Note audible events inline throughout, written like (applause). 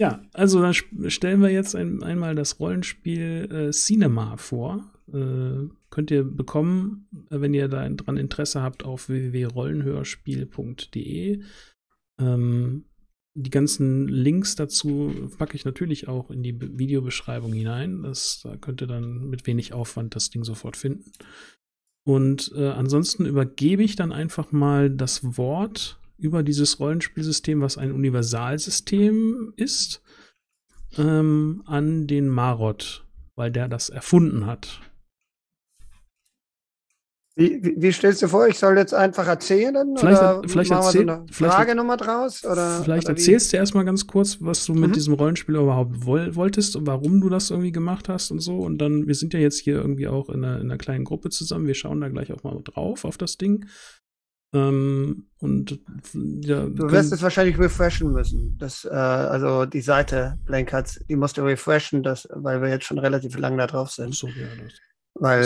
Ja, also da stellen wir jetzt ein, einmal das Rollenspiel äh, Cinema vor. Äh, könnt ihr bekommen, wenn ihr daran Interesse habt, auf www.rollenhörspiel.de. Ähm, die ganzen Links dazu packe ich natürlich auch in die Videobeschreibung hinein. Das, da könnt ihr dann mit wenig Aufwand das Ding sofort finden. Und äh, ansonsten übergebe ich dann einfach mal das Wort über dieses Rollenspielsystem, was ein Universalsystem ist, ähm, an den Marot, weil der das erfunden hat. Wie, wie, wie, stellst du vor, ich soll jetzt einfach erzählen? Vielleicht, oder vielleicht erzähl, so eine Frage nochmal draus? Oder, vielleicht oder erzählst du erstmal ganz kurz, was du mit mhm. diesem Rollenspiel überhaupt woll, wolltest und warum du das irgendwie gemacht hast und so. Und dann, wir sind ja jetzt hier irgendwie auch in einer, in einer, kleinen Gruppe zusammen. Wir schauen da gleich auch mal drauf auf das Ding. Ähm, und ja, du wirst es wahrscheinlich refreshen müssen. Das, äh, also die Seite Blankhards, die musst du refreshen, das, weil wir jetzt schon relativ lange da drauf sind. So, ja, das weil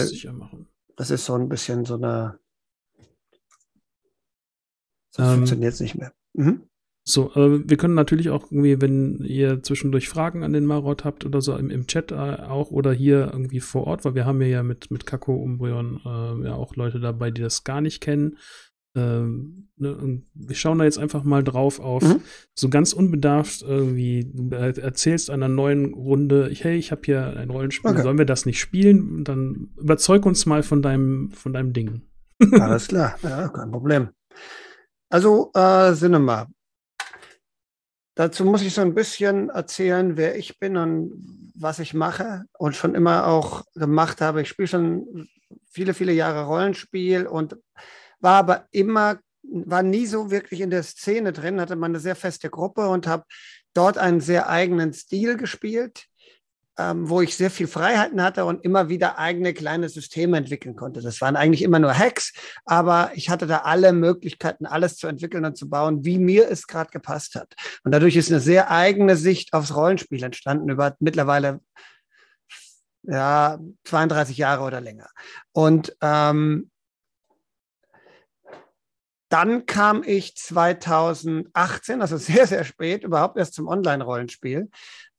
das, ist so ein bisschen so eine. Das ähm, funktioniert nicht mehr. Mhm. So, äh, wir können natürlich auch irgendwie, wenn ihr zwischendurch Fragen an den Marot habt oder so im, im Chat äh, auch oder hier irgendwie vor Ort, weil wir haben ja mit, mit Kako Umbrion äh, ja auch Leute dabei, die das gar nicht kennen. Ähm, ne, wir schauen da jetzt einfach mal drauf auf, mhm. so ganz unbedarft irgendwie, äh, du äh, erzählst einer neuen Runde, hey, ich habe hier ein Rollenspiel, okay. sollen wir das nicht spielen? dann überzeug uns mal von deinem, von deinem Ding. (laughs) Alles klar, ja, kein Problem. Also, äh, Cinema. Dazu muss ich so ein bisschen erzählen, wer ich bin und was ich mache und schon immer auch gemacht habe. Ich spiele schon viele, viele Jahre Rollenspiel und war aber immer, war nie so wirklich in der Szene drin, hatte man eine sehr feste Gruppe und habe dort einen sehr eigenen Stil gespielt, ähm, wo ich sehr viel Freiheiten hatte und immer wieder eigene kleine Systeme entwickeln konnte. Das waren eigentlich immer nur Hacks, aber ich hatte da alle Möglichkeiten, alles zu entwickeln und zu bauen, wie mir es gerade gepasst hat. Und dadurch ist eine sehr eigene Sicht aufs Rollenspiel entstanden über mittlerweile ja, 32 Jahre oder länger. Und ähm, dann kam ich 2018, also sehr, sehr spät, überhaupt erst zum Online-Rollenspiel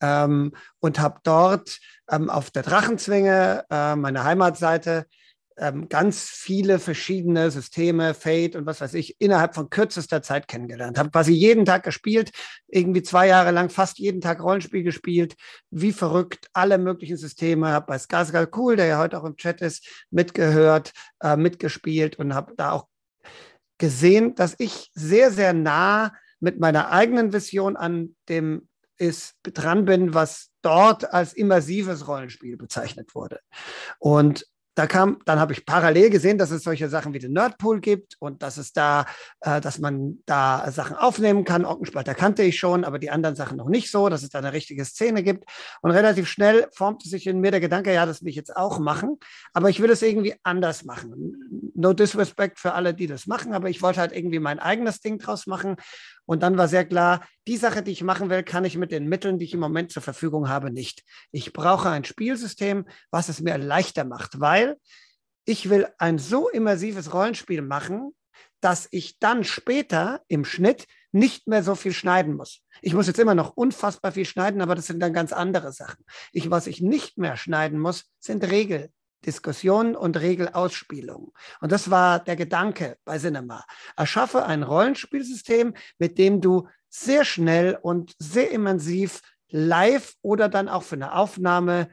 ähm, und habe dort ähm, auf der Drachenzwinge, äh, meine Heimatseite, ähm, ganz viele verschiedene Systeme, Fate und was weiß ich, innerhalb von kürzester Zeit kennengelernt. Habe quasi jeden Tag gespielt, irgendwie zwei Jahre lang fast jeden Tag Rollenspiel gespielt, wie verrückt, alle möglichen Systeme. Habe bei Skarsgård Cool, der ja heute auch im Chat ist, mitgehört, äh, mitgespielt und habe da auch gesehen, dass ich sehr, sehr nah mit meiner eigenen Vision an dem ist dran bin, was dort als immersives Rollenspiel bezeichnet wurde. Und da kam, dann habe ich parallel gesehen, dass es solche Sachen wie den Nerdpool gibt und dass es da, äh, dass man da Sachen aufnehmen kann. Ockenspalter kannte ich schon, aber die anderen Sachen noch nicht so, dass es da eine richtige Szene gibt. Und relativ schnell formte sich in mir der Gedanke, ja, das will ich jetzt auch machen, aber ich will es irgendwie anders machen. No disrespect für alle, die das machen, aber ich wollte halt irgendwie mein eigenes Ding draus machen. Und dann war sehr klar, die Sache, die ich machen will, kann ich mit den Mitteln, die ich im Moment zur Verfügung habe, nicht. Ich brauche ein Spielsystem, was es mir leichter macht, weil weil ich will ein so immersives Rollenspiel machen, dass ich dann später im Schnitt nicht mehr so viel schneiden muss. Ich muss jetzt immer noch unfassbar viel schneiden, aber das sind dann ganz andere Sachen. Ich, was ich nicht mehr schneiden muss, sind Regeldiskussionen und Regelausspielungen. Und das war der Gedanke bei Cinema. Erschaffe ein Rollenspielsystem, mit dem du sehr schnell und sehr immersiv live oder dann auch für eine Aufnahme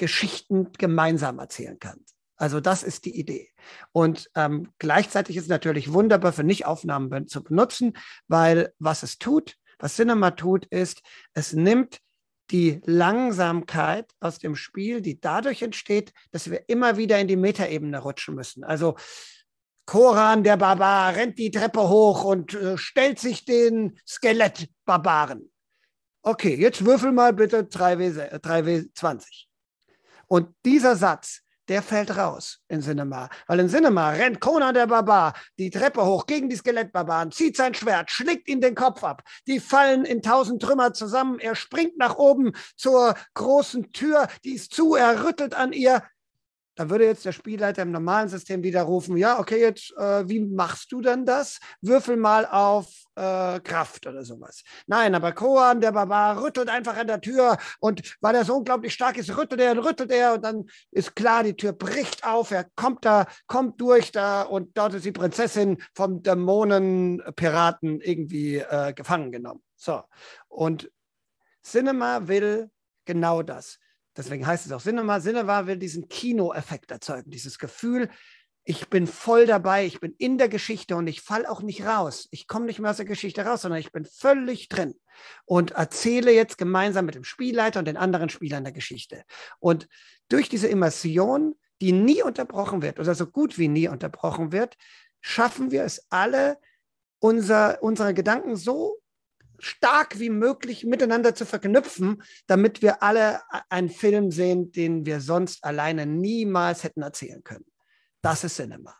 Geschichten gemeinsam erzählen kann. Also das ist die Idee. Und ähm, gleichzeitig ist es natürlich wunderbar für Nichtaufnahmen zu benutzen, weil was es tut, was Cinema tut, ist, es nimmt die Langsamkeit aus dem Spiel, die dadurch entsteht, dass wir immer wieder in die Metaebene rutschen müssen. Also Koran, der Barbar, rennt die Treppe hoch und äh, stellt sich den Skelett-Barbaren. Okay, jetzt würfel mal bitte 3W, 3W20. Und dieser Satz, der fällt raus in Cinema. Weil in Cinema rennt Conan der Barbar die Treppe hoch gegen die Skelettbarbaren, zieht sein Schwert, schlägt ihm den Kopf ab. Die fallen in tausend Trümmer zusammen. Er springt nach oben zur großen Tür, die ist zu, er rüttelt an ihr dann würde jetzt der Spielleiter im normalen System wieder rufen, ja, okay, jetzt, äh, wie machst du denn das? Würfel mal auf äh, Kraft oder sowas. Nein, aber Koan, der Barbar, rüttelt einfach an der Tür und weil er so unglaublich stark ist, rüttelt er und rüttelt er und dann ist klar, die Tür bricht auf, er kommt da, kommt durch da und dort ist die Prinzessin vom Dämonenpiraten irgendwie äh, gefangen genommen. So, und Cinema will genau das. Deswegen heißt es auch Cinema. Cinema will diesen Kinoeffekt erzeugen, dieses Gefühl, ich bin voll dabei, ich bin in der Geschichte und ich falle auch nicht raus. Ich komme nicht mehr aus der Geschichte raus, sondern ich bin völlig drin und erzähle jetzt gemeinsam mit dem Spielleiter und den anderen Spielern der Geschichte. Und durch diese Immersion, die nie unterbrochen wird oder so gut wie nie unterbrochen wird, schaffen wir es alle, unser, unsere Gedanken so stark wie möglich miteinander zu verknüpfen, damit wir alle einen Film sehen, den wir sonst alleine niemals hätten erzählen können. Das ist Cinema.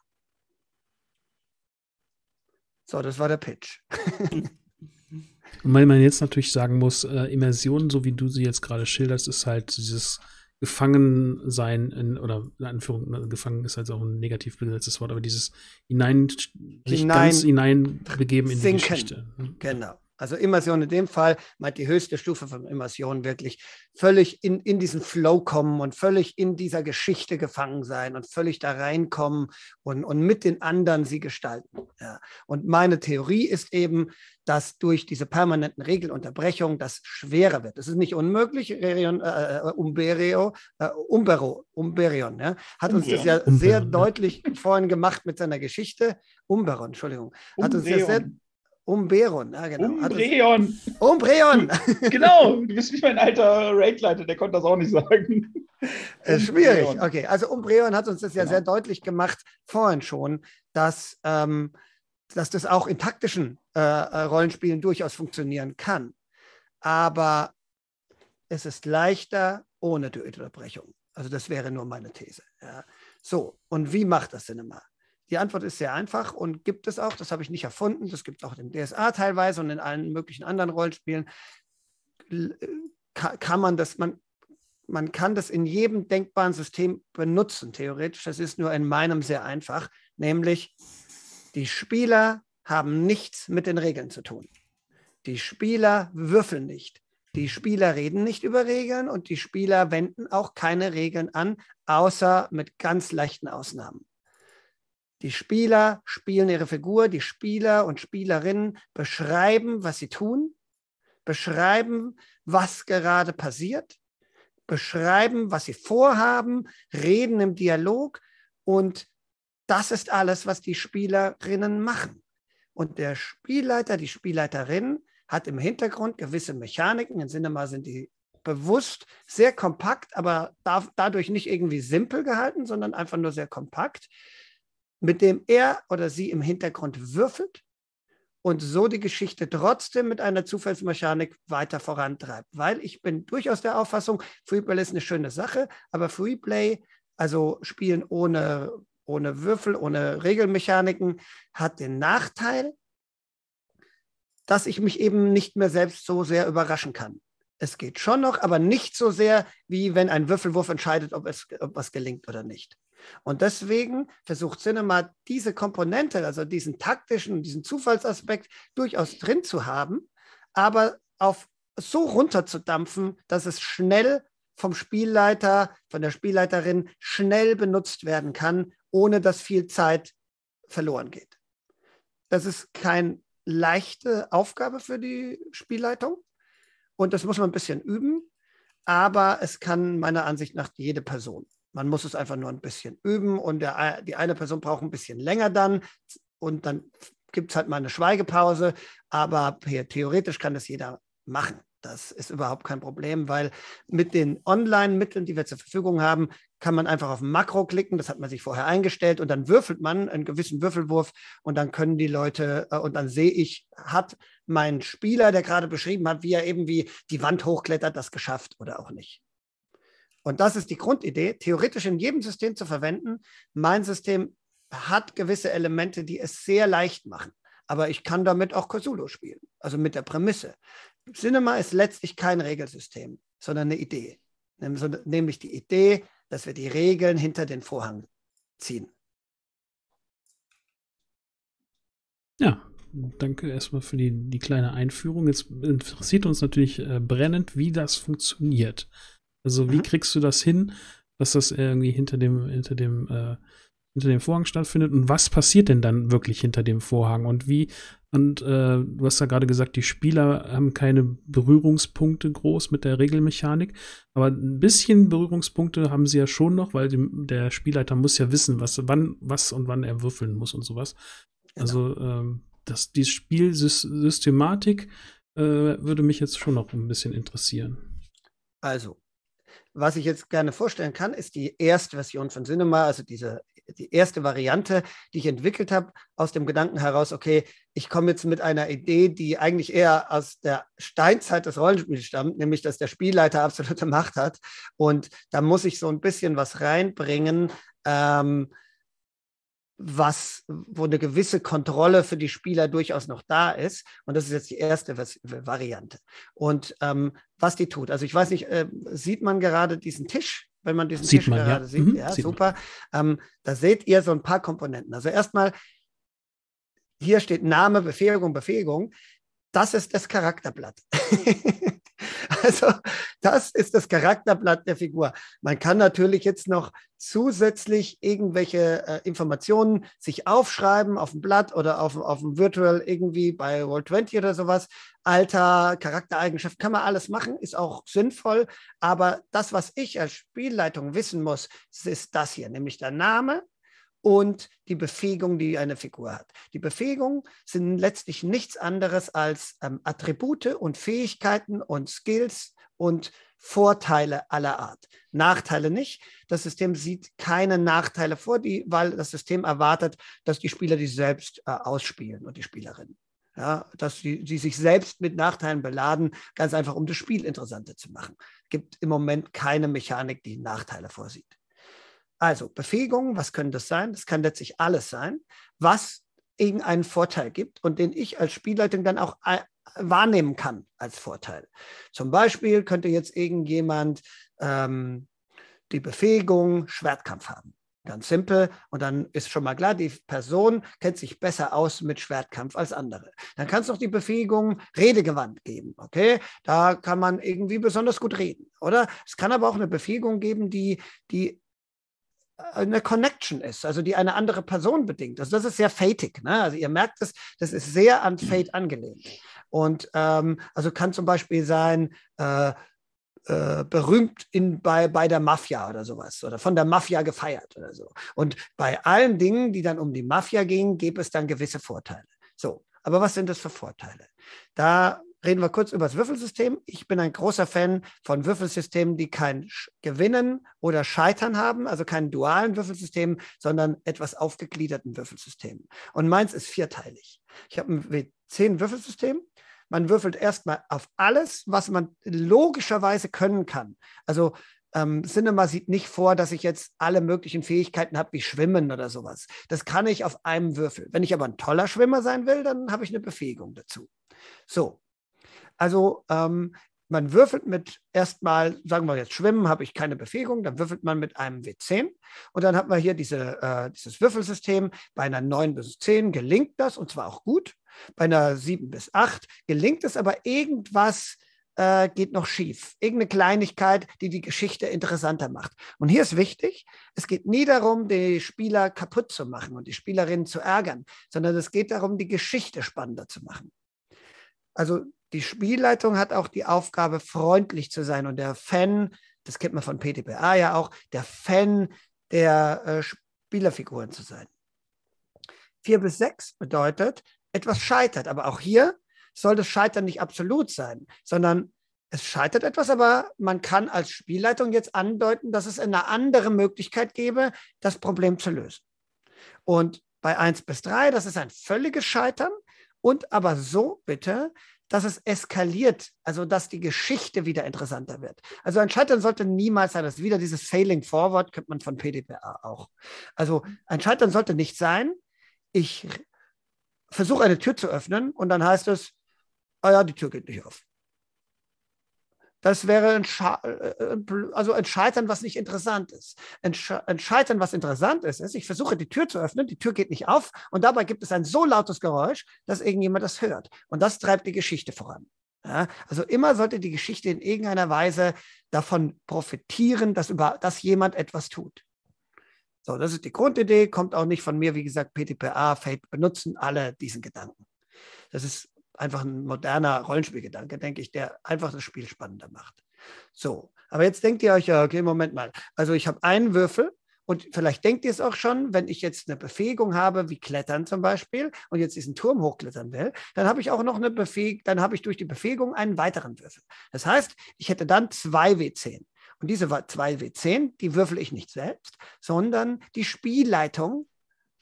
So, das war der Pitch. Und weil man jetzt natürlich sagen muss, äh, Immersion, so wie du sie jetzt gerade schilderst, ist halt dieses Gefangensein in, oder in Anführung, also gefangen ist halt auch ein negativ besetztes Wort, aber dieses hinein, sich hinein, ganz hineinbegeben in die Geschichte. Ne? Genau. Also Immersion in dem Fall meint die höchste Stufe von Immersion wirklich völlig in, in diesen Flow kommen und völlig in dieser Geschichte gefangen sein und völlig da reinkommen und, und mit den anderen sie gestalten. Ja. Und meine Theorie ist eben, dass durch diese permanenten Regelunterbrechungen das schwerer wird. Das ist nicht unmöglich. Rerion, äh, äh Umberio, äh, Umbero, Umberion ja, hat uns das ja sehr ja. deutlich vorhin gemacht mit seiner Geschichte. Umberon, Entschuldigung. Hat Umberon. uns ja sehr Umbreon, ja genau. Umbreon. Umbreon. (laughs) genau, du bist nicht mein alter Raidleiter, der konnte das auch nicht sagen. Äh, schwierig, okay. Also Umbreon hat uns das ja genau. sehr deutlich gemacht, vorhin schon, dass, ähm, dass das auch in taktischen äh, äh Rollenspielen durchaus funktionieren kann. Aber es ist leichter ohne die Unterbrechung. Also das wäre nur meine These. Ja. So, und wie macht das Cinema? Die Antwort ist sehr einfach und gibt es auch. Das habe ich nicht erfunden. Das gibt es auch im DSA teilweise und in allen möglichen anderen Rollenspielen. Äh, kann man das, man, man kann das in jedem denkbaren System benutzen, theoretisch. Das ist nur in meinem sehr einfach, nämlich die Spieler haben nichts mit den Regeln zu tun. Die Spieler würfeln nicht. Die Spieler reden nicht über Regeln und die Spieler wenden auch keine Regeln an, außer mit ganz leichten Ausnahmen. Die Spieler spielen ihre Figur, die Spieler und Spielerinnen beschreiben, was sie tun, beschreiben, was gerade passiert, beschreiben, was sie vorhaben, reden im Dialog und das ist alles, was die Spielerinnen machen. Und der Spielleiter, die Spielleiterin hat im Hintergrund gewisse Mechaniken, im Sinne mal sind die bewusst sehr kompakt, aber darf dadurch nicht irgendwie simpel gehalten, sondern einfach nur sehr kompakt mit dem er oder sie im Hintergrund würfelt und so die Geschichte trotzdem mit einer Zufallsmechanik weiter vorantreibt. Weil ich bin durchaus der Auffassung, Freeplay ist eine schöne Sache, aber Freeplay, also Spielen ohne, ohne Würfel, ohne Regelmechaniken, hat den Nachteil, dass ich mich eben nicht mehr selbst so sehr überraschen kann. Es geht schon noch, aber nicht so sehr, wie wenn ein Würfelwurf entscheidet, ob, es, ob was gelingt oder nicht. Und deswegen versucht Cinema diese Komponente, also diesen taktischen, diesen Zufallsaspekt durchaus drin zu haben, aber auf so runterzudampfen, dass es schnell vom Spielleiter, von der Spielleiterin schnell benutzt werden kann, ohne dass viel Zeit verloren geht. Das ist keine leichte Aufgabe für die Spielleitung und das muss man ein bisschen üben, aber es kann meiner Ansicht nach jede Person. Man muss es einfach nur ein bisschen üben und der, die eine Person braucht ein bisschen länger dann und dann gibt es halt mal eine Schweigepause. Aber hier, theoretisch kann das jeder machen. Das ist überhaupt kein Problem, weil mit den Online-Mitteln, die wir zur Verfügung haben, kann man einfach auf ein Makro klicken. Das hat man sich vorher eingestellt und dann würfelt man einen gewissen Würfelwurf und dann können die Leute äh, und dann sehe ich, hat mein Spieler, der gerade beschrieben hat, wie er eben wie die Wand hochklettert, das geschafft oder auch nicht. Und das ist die Grundidee, theoretisch in jedem System zu verwenden. Mein System hat gewisse Elemente, die es sehr leicht machen. Aber ich kann damit auch Cthulhu spielen, also mit der Prämisse. Cinema ist letztlich kein Regelsystem, sondern eine Idee. Nämlich die Idee, dass wir die Regeln hinter den Vorhang ziehen. Ja, danke erstmal für die, die kleine Einführung. Jetzt interessiert uns natürlich äh, brennend, wie das funktioniert. Also wie mhm. kriegst du das hin, dass das irgendwie hinter dem, hinter dem, äh, hinter dem Vorhang stattfindet und was passiert denn dann wirklich hinter dem Vorhang und wie und äh, du hast ja gerade gesagt, die Spieler haben keine Berührungspunkte groß mit der Regelmechanik, aber ein bisschen Berührungspunkte haben sie ja schon noch, weil dem, der Spielleiter muss ja wissen, was wann was und wann er würfeln muss und sowas. Genau. Also ähm, das die Spielsystematik äh, würde mich jetzt schon noch ein bisschen interessieren. Also was ich jetzt gerne vorstellen kann, ist die erste Version von Cinema, also diese, die erste Variante, die ich entwickelt habe, aus dem Gedanken heraus, okay, ich komme jetzt mit einer Idee, die eigentlich eher aus der Steinzeit des Rollenspiels stammt, nämlich dass der Spielleiter (laughs) absolute Macht hat. Und da muss ich so ein bisschen was reinbringen. Ähm, was, wo eine gewisse Kontrolle für die Spieler durchaus noch da ist. Und das ist jetzt die erste Variante. Und ähm, was die tut. Also ich weiß nicht, äh, sieht man gerade diesen Tisch? Wenn man diesen sieht Tisch man, gerade ja. sieht, mhm, ja, sieht super. Ähm, da seht ihr so ein paar Komponenten. Also erstmal, hier steht Name, Befähigung, Befähigung das ist das Charakterblatt. (laughs) also das ist das Charakterblatt der Figur. Man kann natürlich jetzt noch zusätzlich irgendwelche äh, Informationen sich aufschreiben auf dem Blatt oder auf, auf dem Virtual irgendwie bei World 20 oder sowas. Alter, Charaktereigenschaft, kann man alles machen, ist auch sinnvoll. Aber das, was ich als Spielleitung wissen muss, ist das hier, nämlich der Name, und die Befähigung, die eine Figur hat. Die Befähigung sind letztlich nichts anderes als ähm, Attribute und Fähigkeiten und Skills und Vorteile aller Art. Nachteile nicht. Das System sieht keine Nachteile vor, die, weil das System erwartet, dass die Spieler die selbst äh, ausspielen und die Spielerinnen. Ja, dass sie, sie sich selbst mit Nachteilen beladen, ganz einfach, um das Spiel interessanter zu machen. Es Gibt im Moment keine Mechanik, die Nachteile vorsieht. Also Befähigung, was können das sein? Das kann letztlich alles sein, was irgendeinen Vorteil gibt und den ich als Spielleitung dann auch äh, wahrnehmen kann als Vorteil. Zum Beispiel könnte jetzt irgendjemand ähm, die Befähigung Schwertkampf haben. Ganz simpel. Und dann ist schon mal klar, die Person kennt sich besser aus mit Schwertkampf als andere. Dann kann es noch die Befähigung Redegewand geben. Okay, da kann man irgendwie besonders gut reden, oder? Es kann aber auch eine Befähigung geben, die, die eine Connection ist, also die eine andere Person bedingt. Also das ist sehr fatig. Ne? Also ihr merkt es, das ist sehr an mhm. Fate angelehnt. Und ähm, also kann zum Beispiel sein, äh, äh, berühmt in, bei, bei der Mafia oder sowas oder von der Mafia gefeiert oder so. Und bei allen Dingen, die dann um die Mafia gingen, gäbe es dann gewisse Vorteile. So, aber was sind das für Vorteile? Da reden wir kurz über das Würfelsystem. Ich bin ein großer Fan von Würfelsystemen, die kein Gewinnen oder Scheitern haben, also kein dualen Würfelsystem, sondern etwas aufgegliederten Würfelsystem. Und meins ist vierteilig. Ich habe ein W10-Würfelsystem. Man würfelt erstmal auf alles, was man logischerweise können kann. Also ähm, Cinema sieht nicht vor, dass ich jetzt alle möglichen Fähigkeiten habe, wie Schwimmen oder sowas. Das kann ich auf einem Würfel. Wenn ich aber ein toller Schwimmer sein will, dann habe ich eine Befähigung dazu. So, also ähm, man würfelt mit erstmal, sagen wir jetzt Schwimmen, habe ich keine Befähigung, dann würfelt man mit einem W10 und dann hat man hier diese, äh, dieses Würfelsystem. Bei einer 9 bis 10 gelingt das und zwar auch gut. Bei einer 7 bis 8 gelingt es, aber irgendwas äh, geht noch schief. Irgendeine Kleinigkeit, die die Geschichte interessanter macht. Und hier ist wichtig, es geht nie darum, die Spieler kaputt zu machen und die Spielerinnen zu ärgern, sondern es geht darum, die Geschichte spannender zu machen. Also die Spielleitung hat auch die Aufgabe, freundlich zu sein. Und der Fan, das kennt man von PTPA ja auch, der Fan der äh, Spielerfiguren zu sein. Vier bis sechs bedeutet, etwas scheitert. Aber auch hier soll das Scheitern nicht absolut sein, sondern es scheitert etwas, aber man kann als Spielleitung jetzt andeuten, dass es eine andere Möglichkeit gäbe, das Problem zu lösen. Und bei 1 bis 3, das ist ein völliges Scheitern. Und aber so bitte, dass es eskaliert, also dass die Geschichte wieder interessanter wird. Also ein Scheitern sollte niemals sein. Das ist wieder dieses Failing Forward, kennt man von PDPA auch. Also ein Scheitern sollte nicht sein. Ich versuche eine Tür zu öffnen und dann heißt es, ah ja, die Tür geht nicht auf. Das wäre ein, äh, äh, also ein Scheitern, was nicht interessant ist. Ein, ein Scheitern, was interessant ist, ist, ich versuche die Tür zu öffnen, die Tür geht nicht auf und dabei gibt es ein so lautes Geräusch, dass irgendjemand das hört. Und das treibt die Geschichte voran. Ja, also immer sollte die Geschichte in irgendeiner Weise davon profitieren, dass, über, dass jemand etwas tut. So, das ist die Grundidee, kommt auch nicht von mir, wie gesagt, PTPA, Fate benutzen alle diesen Gedanken. Das ist einfach ein moderner Rollenspielgedanke, denke ich, der einfach das Spiel spannender macht. So, aber jetzt denkt ihr euch, ja, okay, Moment mal. Also ich habe einen Würfel und vielleicht denkt ihr es auch schon, wenn ich jetzt eine Befähigung habe, wie Klettern zum Beispiel, und jetzt diesen Turm hochklettern will, dann habe ich auch noch eine Befähigung, dann habe ich durch die Befähigung einen weiteren Würfel. Das heißt, ich hätte dann zwei W10. Und diese zwei W10, die würfel ich nicht selbst, sondern die Spielleitung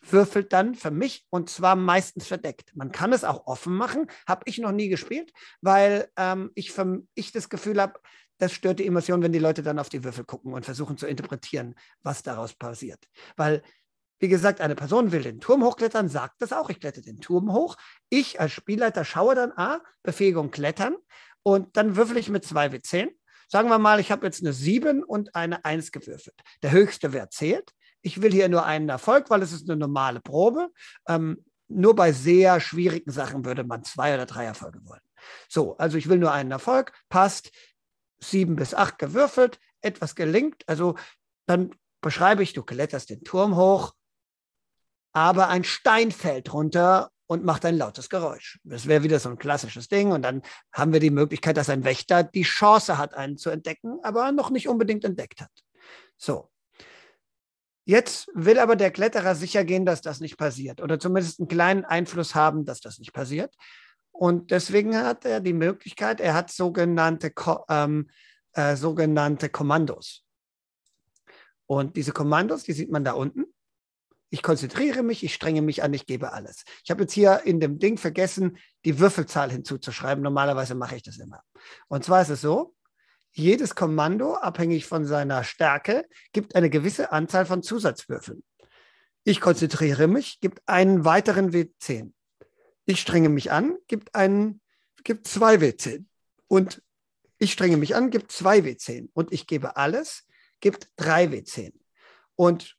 würfelt dann für mich und zwar meistens verdeckt. Man kann es auch offen machen, habe ich noch nie gespielt, weil ähm, ich, für, ich das Gefühl habe, das stört die Emotion, wenn die Leute dann auf die Würfel gucken und versuchen zu interpretieren, was daraus passiert. Weil, wie gesagt, eine Person will den Turm hochklettern, sagt das auch, ich kletter den Turm hoch. Ich als Spielleiter schaue dann, ah, Befähigung klettern und dann würfel ich mit zwei W10 sagen wir mal, ich habe jetzt eine 7 und eine 1 gewürfelt. Der höchste Wert zählt ich will hier nur einen Erfolg, weil es ist eine normale Probe. Ähm, nur bei sehr schwierigen Sachen würde man zwei oder drei Erfolge wollen. So, also ich will nur einen Erfolg, passt, sieben bis acht gewürfelt, etwas gelingt, also dann beschreibe ich, du kletterst den Turm hoch, aber ein Stein fällt runter und macht ein lautes Geräusch. Das wäre wieder so ein klassisches Ding. Und dann haben wir die Möglichkeit, dass ein Wächter die Chance hat, einen zu entdecken, aber noch nicht unbedingt entdeckt hat. So, Jetzt will aber der Kletterer sicher gehen, dass das nicht passiert oder zumindest einen kleinen Einfluss haben, dass das nicht passiert. Und deswegen hat er die Möglichkeit, er hat sogenannte, ähm, äh, sogenannte Kommandos. Und diese Kommandos, die sieht man da unten. Ich konzentriere mich, ich strenge mich an, ich gebe alles. Ich habe jetzt hier in dem Ding vergessen, die Würfelzahl hinzuzuschreiben. Normalerweise mache ich das immer. Und zwar ist es so, jedes Kommando, abhängig von seiner Stärke, gibt eine gewisse Anzahl von Zusatzwürfeln. Ich konzentriere mich, gibt einen weiteren W10. Ich strenge mich an, gibt, einen, gibt zwei W10. Und ich strenge mich an, gibt zwei W10. Und ich gebe alles, gibt drei W10. Und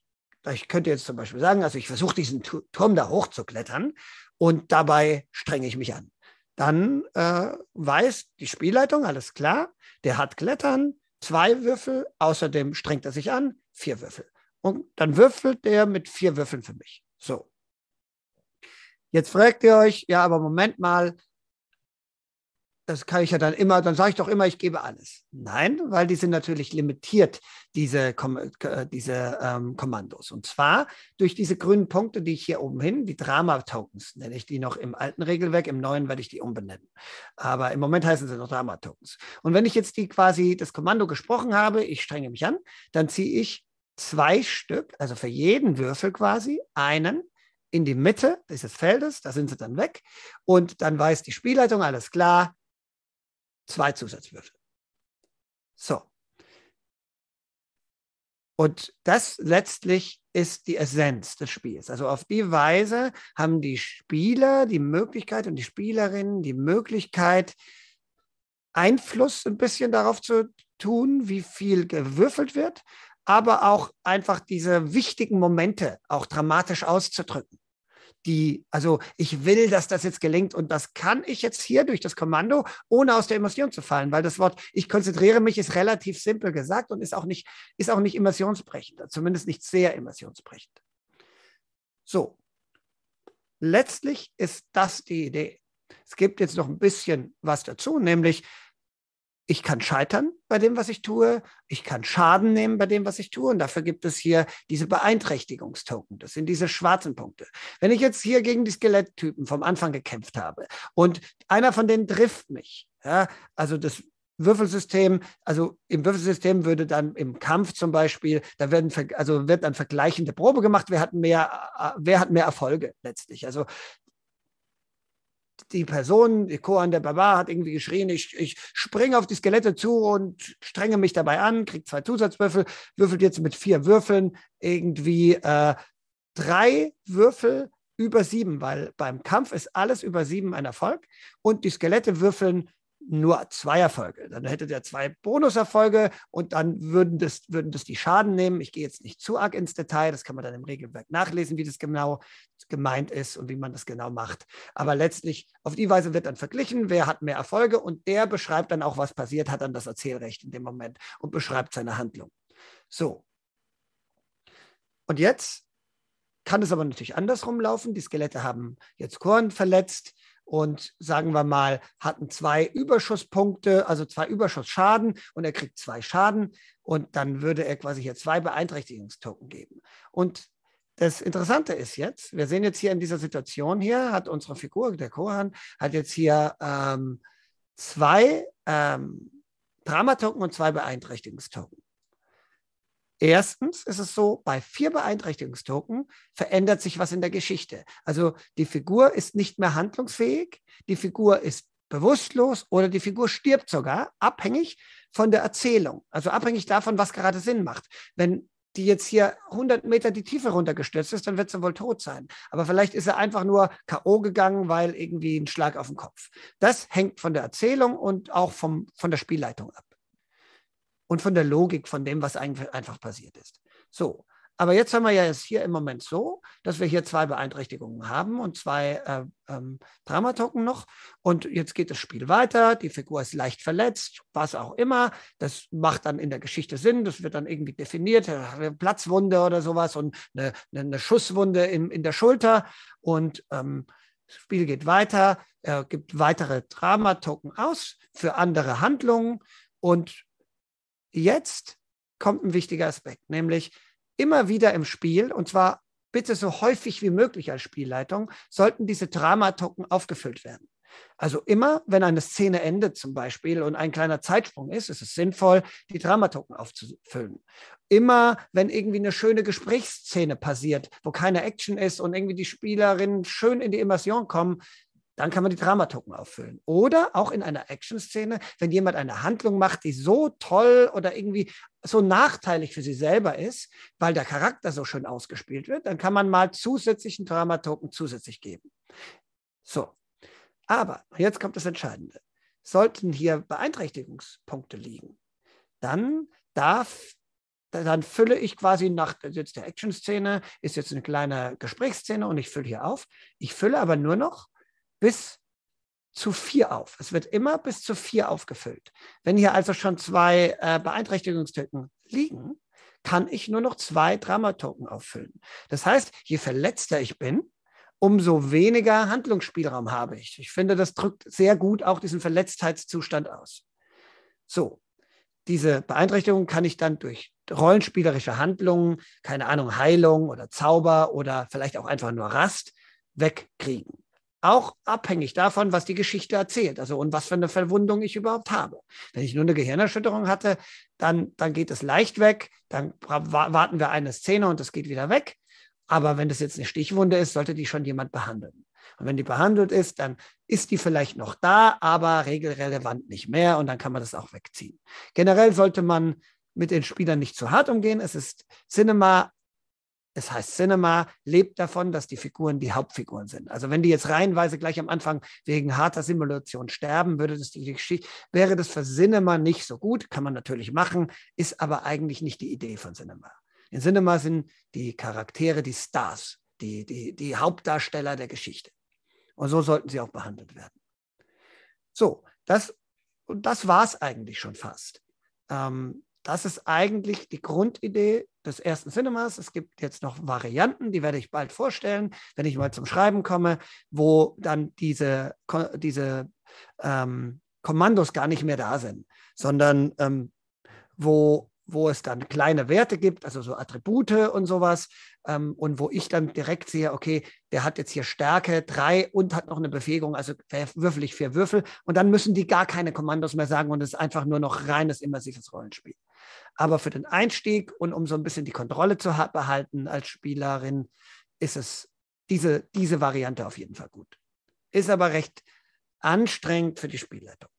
ich könnte jetzt zum Beispiel sagen, also ich versuche diesen Turm da hochzuklettern und dabei strenge ich mich an dann äh, weiß die Spielleitung, alles klar, der hat Klettern, zwei Würfel, außerdem strengt er sich an, vier Würfel. Und dann würfelt der mit vier Würfeln für mich. So. Jetzt fragt ihr euch, ja, aber Moment mal, das kann ich ja dann immer, dann sage ich doch immer, ich gebe alles. Nein, weil die sind natürlich limitiert, diese, äh, diese ähm, Kommandos. Und zwar durch diese grünen Punkte, die ich hier oben hin, die Drama-Tokens nenne ich die noch im alten Regelwerk, im neuen werde ich die umbenennen. Aber im Moment heißen sie noch Drama-Tokens. Und wenn ich jetzt die quasi das Kommando gesprochen habe, ich strenge mich an, dann ziehe ich zwei Stück, also für jeden Würfel quasi, einen in die Mitte dieses Feldes, da sind sie dann weg. Und dann weiß die Spielleitung, alles klar, Zwei Zusatzwürfel. So. Und das letztlich ist die Essenz des Spiels. Also auf die Weise haben die Spieler die Möglichkeit und die Spielerinnen die Möglichkeit, Einfluss ein bisschen darauf zu tun, wie viel gewürfelt wird, aber auch einfach diese wichtigen Momente auch dramatisch auszudrücken die, also ich will, dass das jetzt gelingt und das kann ich jetzt hier durch das Kommando, ohne aus der Immersion zu fallen, weil das Wort ich konzentriere mich ist relativ simpel gesagt und ist auch nicht, ist auch nicht immersionsbrechend, zumindest nicht sehr immersionsbrechend. So. Letztlich ist das die Idee. Es gibt jetzt noch ein bisschen was dazu, nämlich ich kann scheitern bei dem, was ich tue. Ich kann Schaden nehmen bei dem, was ich tue. Und dafür gibt es hier diese Beeinträchtigungstoken. Das sind diese schwarzen Punkte. Wenn ich jetzt hier gegen die Skeletttypen vom Anfang gekämpft habe und einer von denen trifft mich, ja, also das Würfelsystem, also im Würfelsystem würde dann im Kampf zum Beispiel, da werden, also wird dann vergleichende Probe gemacht, wer hat mehr, äh, wer hat mehr Erfolge letztlich. Also die Person, die Kohan der Barbar, hat irgendwie geschrien, ich, ich springe auf die Skelette zu und strenge mich dabei an, kriege zwei Zusatzwürfel, würfelt jetzt mit vier Würfeln irgendwie äh, drei Würfel über sieben, weil beim Kampf ist alles über sieben ein Erfolg und die Skelette würfeln nur zwei Erfolge. Dann hättet ihr zwei Bonuserfolge und dann würden das, würden das die Schaden nehmen. Ich gehe jetzt nicht zu arg ins Detail, das kann man dann im Regelwerk nachlesen, wie das genau gemeint ist und wie man das genau macht. Aber letztlich auf die Weise wird dann verglichen, wer hat mehr Erfolge und der beschreibt dann auch, was passiert, hat dann das Erzählrecht in dem Moment und beschreibt seine Handlung. So. Und jetzt kann es aber natürlich andersrum laufen. Die Skelette haben jetzt Korn verletzt und sagen wir mal, hatten zwei Überschusspunkte, also zwei Überschussschaden und er kriegt zwei Schaden und dann würde er quasi hier zwei Beeinträchtigungstoken geben. Und das Interessante ist jetzt, wir sehen jetzt hier in dieser Situation hier, hat unsere Figur, der Kohan, hat jetzt hier ähm, zwei ähm, Dramatoken und zwei Beeinträchtigungstoken. Erstens ist es so, bei vier Beeinträchtigungstoken verändert sich was in der Geschichte. Also die Figur ist nicht mehr handlungsfähig, die Figur ist bewusstlos oder die Figur stirbt sogar, abhängig von der Erzählung, also abhängig davon, was gerade Sinn macht. Wenn die jetzt hier 100 Meter die Tiefe runtergestürzt ist, dann wird sie wohl tot sein. Aber vielleicht ist er einfach nur K.O. gegangen, weil irgendwie ein Schlag auf den Kopf. Das hängt von der Erzählung und auch vom, von der Spielleitung ab und von der Logik von dem, was einfach passiert ist. So. Aber jetzt haben wir ja es hier im Moment so, dass wir hier zwei Beeinträchtigungen haben und zwei äh, ähm, Dramatoken noch. Und jetzt geht das Spiel weiter. Die Figur ist leicht verletzt, was auch immer. Das macht dann in der Geschichte Sinn. Das wird dann irgendwie definiert. Eine Platzwunde oder sowas und eine, eine Schusswunde in, in der Schulter. Und ähm, das Spiel geht weiter, äh, gibt weitere Dramatoken aus für andere Handlungen. Und jetzt kommt ein wichtiger Aspekt, nämlich immer wieder im Spiel, und zwar bitte so häufig wie möglich als Spielleitung, sollten diese Dramatoken aufgefüllt werden. Also immer, wenn eine Szene endet zum Beispiel und ein kleiner Zeitsprung ist, ist es sinnvoll, die Dramatoken aufzufüllen. Immer, wenn irgendwie eine schöne Gesprächsszene passiert, wo keine Action ist und irgendwie die Spielerinnen schön in die Immersion kommen, dann kann man die Dramatoken auffüllen. Oder auch in einer Action-Szene, wenn jemand eine Handlung macht, die so toll oder irgendwie so nachteilig für sie selber ist, weil der Charakter so schön ausgespielt wird, dann kann man mal zusätzlichen Dramatoken zusätzlich geben. So. Aber jetzt kommt das Entscheidende. Sollten hier Beeinträchtigungspunkte liegen, dann darf dann fülle ich quasi nach jetzt der Action-Szene, ist jetzt eine kleine Gesprächsszene und ich fülle hier auf. Ich fülle aber nur noch bis zu vier auf. Es wird immer bis zu vier aufgefüllt. Wenn hier also schon zwei äh, Beeinträchtigungstücken liegen, kann ich nur noch zwei Dramatoken auffüllen. Das heißt, je verletzter ich bin, umso weniger Handlungsspielraum habe ich. Ich finde, das drückt sehr gut auch diesen Verletztheitszustand aus. So, diese Beeinträchtigung kann ich dann durch rollenspielerische Handlungen, keine Ahnung, Heilung oder Zauber oder vielleicht auch einfach nur Rast wegkriegen auch abhängig davon, was die Geschichte erzählt, also und was für eine Verwundung ich überhaupt habe. Wenn ich nur eine Gehirnerschütterung hatte, dann, dann geht es leicht weg, dann warten wir eine Szene und es geht wieder weg. Aber wenn das jetzt eine Stichwunde ist, sollte die schon jemand behandeln. Und wenn die behandelt ist, dann ist die vielleicht noch da, aber regelrelevant nicht mehr und dann kann man das auch wegziehen. Generell sollte man mit den Spielern nicht zu hart umgehen. Es ist Cinema das heißt, Cinema lebt davon, dass die Figuren die Hauptfiguren sind. Also wenn die jetzt reihenweise gleich am Anfang wegen harter Simulation sterben, würde das die Geschichte, wäre das für Cinema nicht so gut, kann man natürlich machen, ist aber eigentlich nicht die Idee von Cinema. In Cinema sind die Charaktere die Stars, die, die, die Hauptdarsteller der Geschichte. Und so sollten sie auch behandelt werden. So, das, das war es eigentlich schon fast. Ähm, das ist eigentlich die Grundidee des ersten Cinemas. Es gibt jetzt noch Varianten, die werde ich bald vorstellen, wenn ich mal zum Schreiben komme, wo dann diese, diese ähm, Kommandos gar nicht mehr da sind, sondern ähm, wo, wo es dann kleine Werte gibt, also so Attribute und sowas, ähm, und wo ich dann direkt sehe, okay, der hat jetzt hier Stärke 3 und hat noch eine Befähigung, also würfel ich vier Würfel, und dann müssen die gar keine Kommandos mehr sagen und es ist einfach nur noch reines immersives Rollenspiel. Aber für den Einstieg und um so ein bisschen die Kontrolle zu behalten als Spielerin, ist es diese, diese Variante auf jeden Fall gut. Ist aber recht anstrengend für die Spielleitung.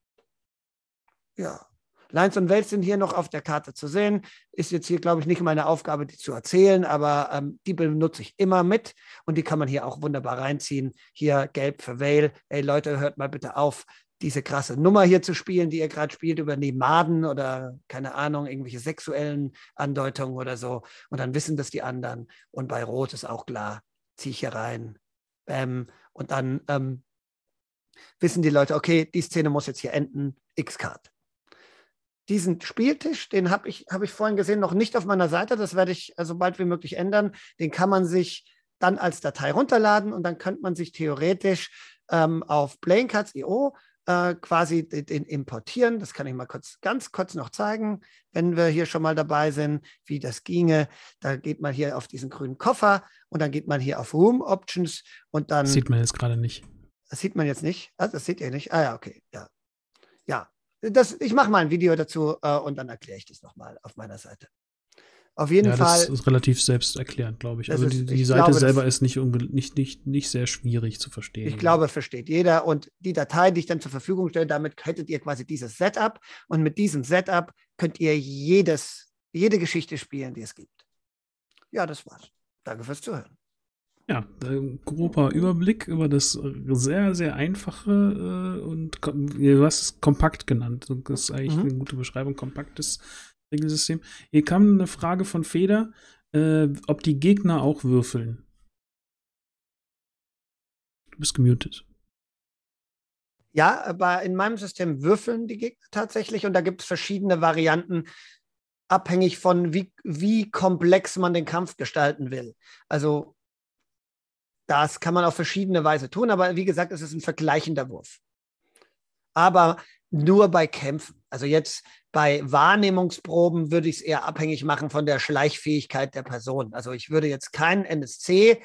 Ja. Lines und Wales sind hier noch auf der Karte zu sehen. Ist jetzt hier, glaube ich, nicht meine Aufgabe, die zu erzählen, aber ähm, die benutze ich immer mit und die kann man hier auch wunderbar reinziehen. Hier gelb für Wales. Ey Leute, hört mal bitte auf, diese krasse Nummer hier zu spielen, die ihr gerade spielt, über Nemaden oder keine Ahnung, irgendwelche sexuellen Andeutungen oder so. Und dann wissen das die anderen. Und bei Rot ist auch klar, ziehe ich hier rein. Ähm, und dann ähm, wissen die Leute, okay, die Szene muss jetzt hier enden, X-Card. Diesen Spieltisch, den habe ich, hab ich vorhin gesehen, noch nicht auf meiner Seite. Das werde ich äh, so bald wie möglich ändern. Den kann man sich dann als Datei runterladen und dann könnte man sich theoretisch ähm, auf playingcards.io äh, quasi den importieren. Das kann ich mal kurz, ganz kurz noch zeigen, wenn wir hier schon mal dabei sind, wie das ginge. Da geht man hier auf diesen grünen Koffer und dann geht man hier auf Room Options und dann. Das sieht man jetzt gerade nicht. Das sieht man jetzt nicht. Ah, das seht ihr nicht. Ah ja, okay. Ja. Ja. Das, ich mache mal ein Video dazu äh, und dann erkläre ich das nochmal auf meiner Seite. Auf jeden ja, Fall. Das ist relativ selbsterklärend, glaube ich. Also ist, die, die ich Seite glaube, selber ist nicht, nicht, nicht, nicht sehr schwierig zu verstehen. Ich glaube, versteht jeder. Und die Datei, die ich dann zur Verfügung stelle, damit hättet ihr quasi dieses Setup. Und mit diesem Setup könnt ihr jedes, jede Geschichte spielen, die es gibt. Ja, das war's. Danke fürs Zuhören. Ja, ähm, grober Überblick über das sehr, sehr einfache äh, und du hast es kompakt genannt. Das ist eigentlich mhm. eine gute Beschreibung. Kompaktes Regelsystem. Hier kam eine Frage von Feder, äh, ob die Gegner auch würfeln. Du bist gemutet. Ja, aber in meinem System würfeln die Gegner tatsächlich und da gibt es verschiedene Varianten, abhängig von wie, wie komplex man den Kampf gestalten will. Also das kann man auf verschiedene Weise tun, aber wie gesagt, es ist ein vergleichender Wurf. Aber nur bei Kämpfen. Also jetzt bei Wahrnehmungsproben würde ich es eher abhängig machen von der Schleichfähigkeit der Person. Also ich würde jetzt keinen NSC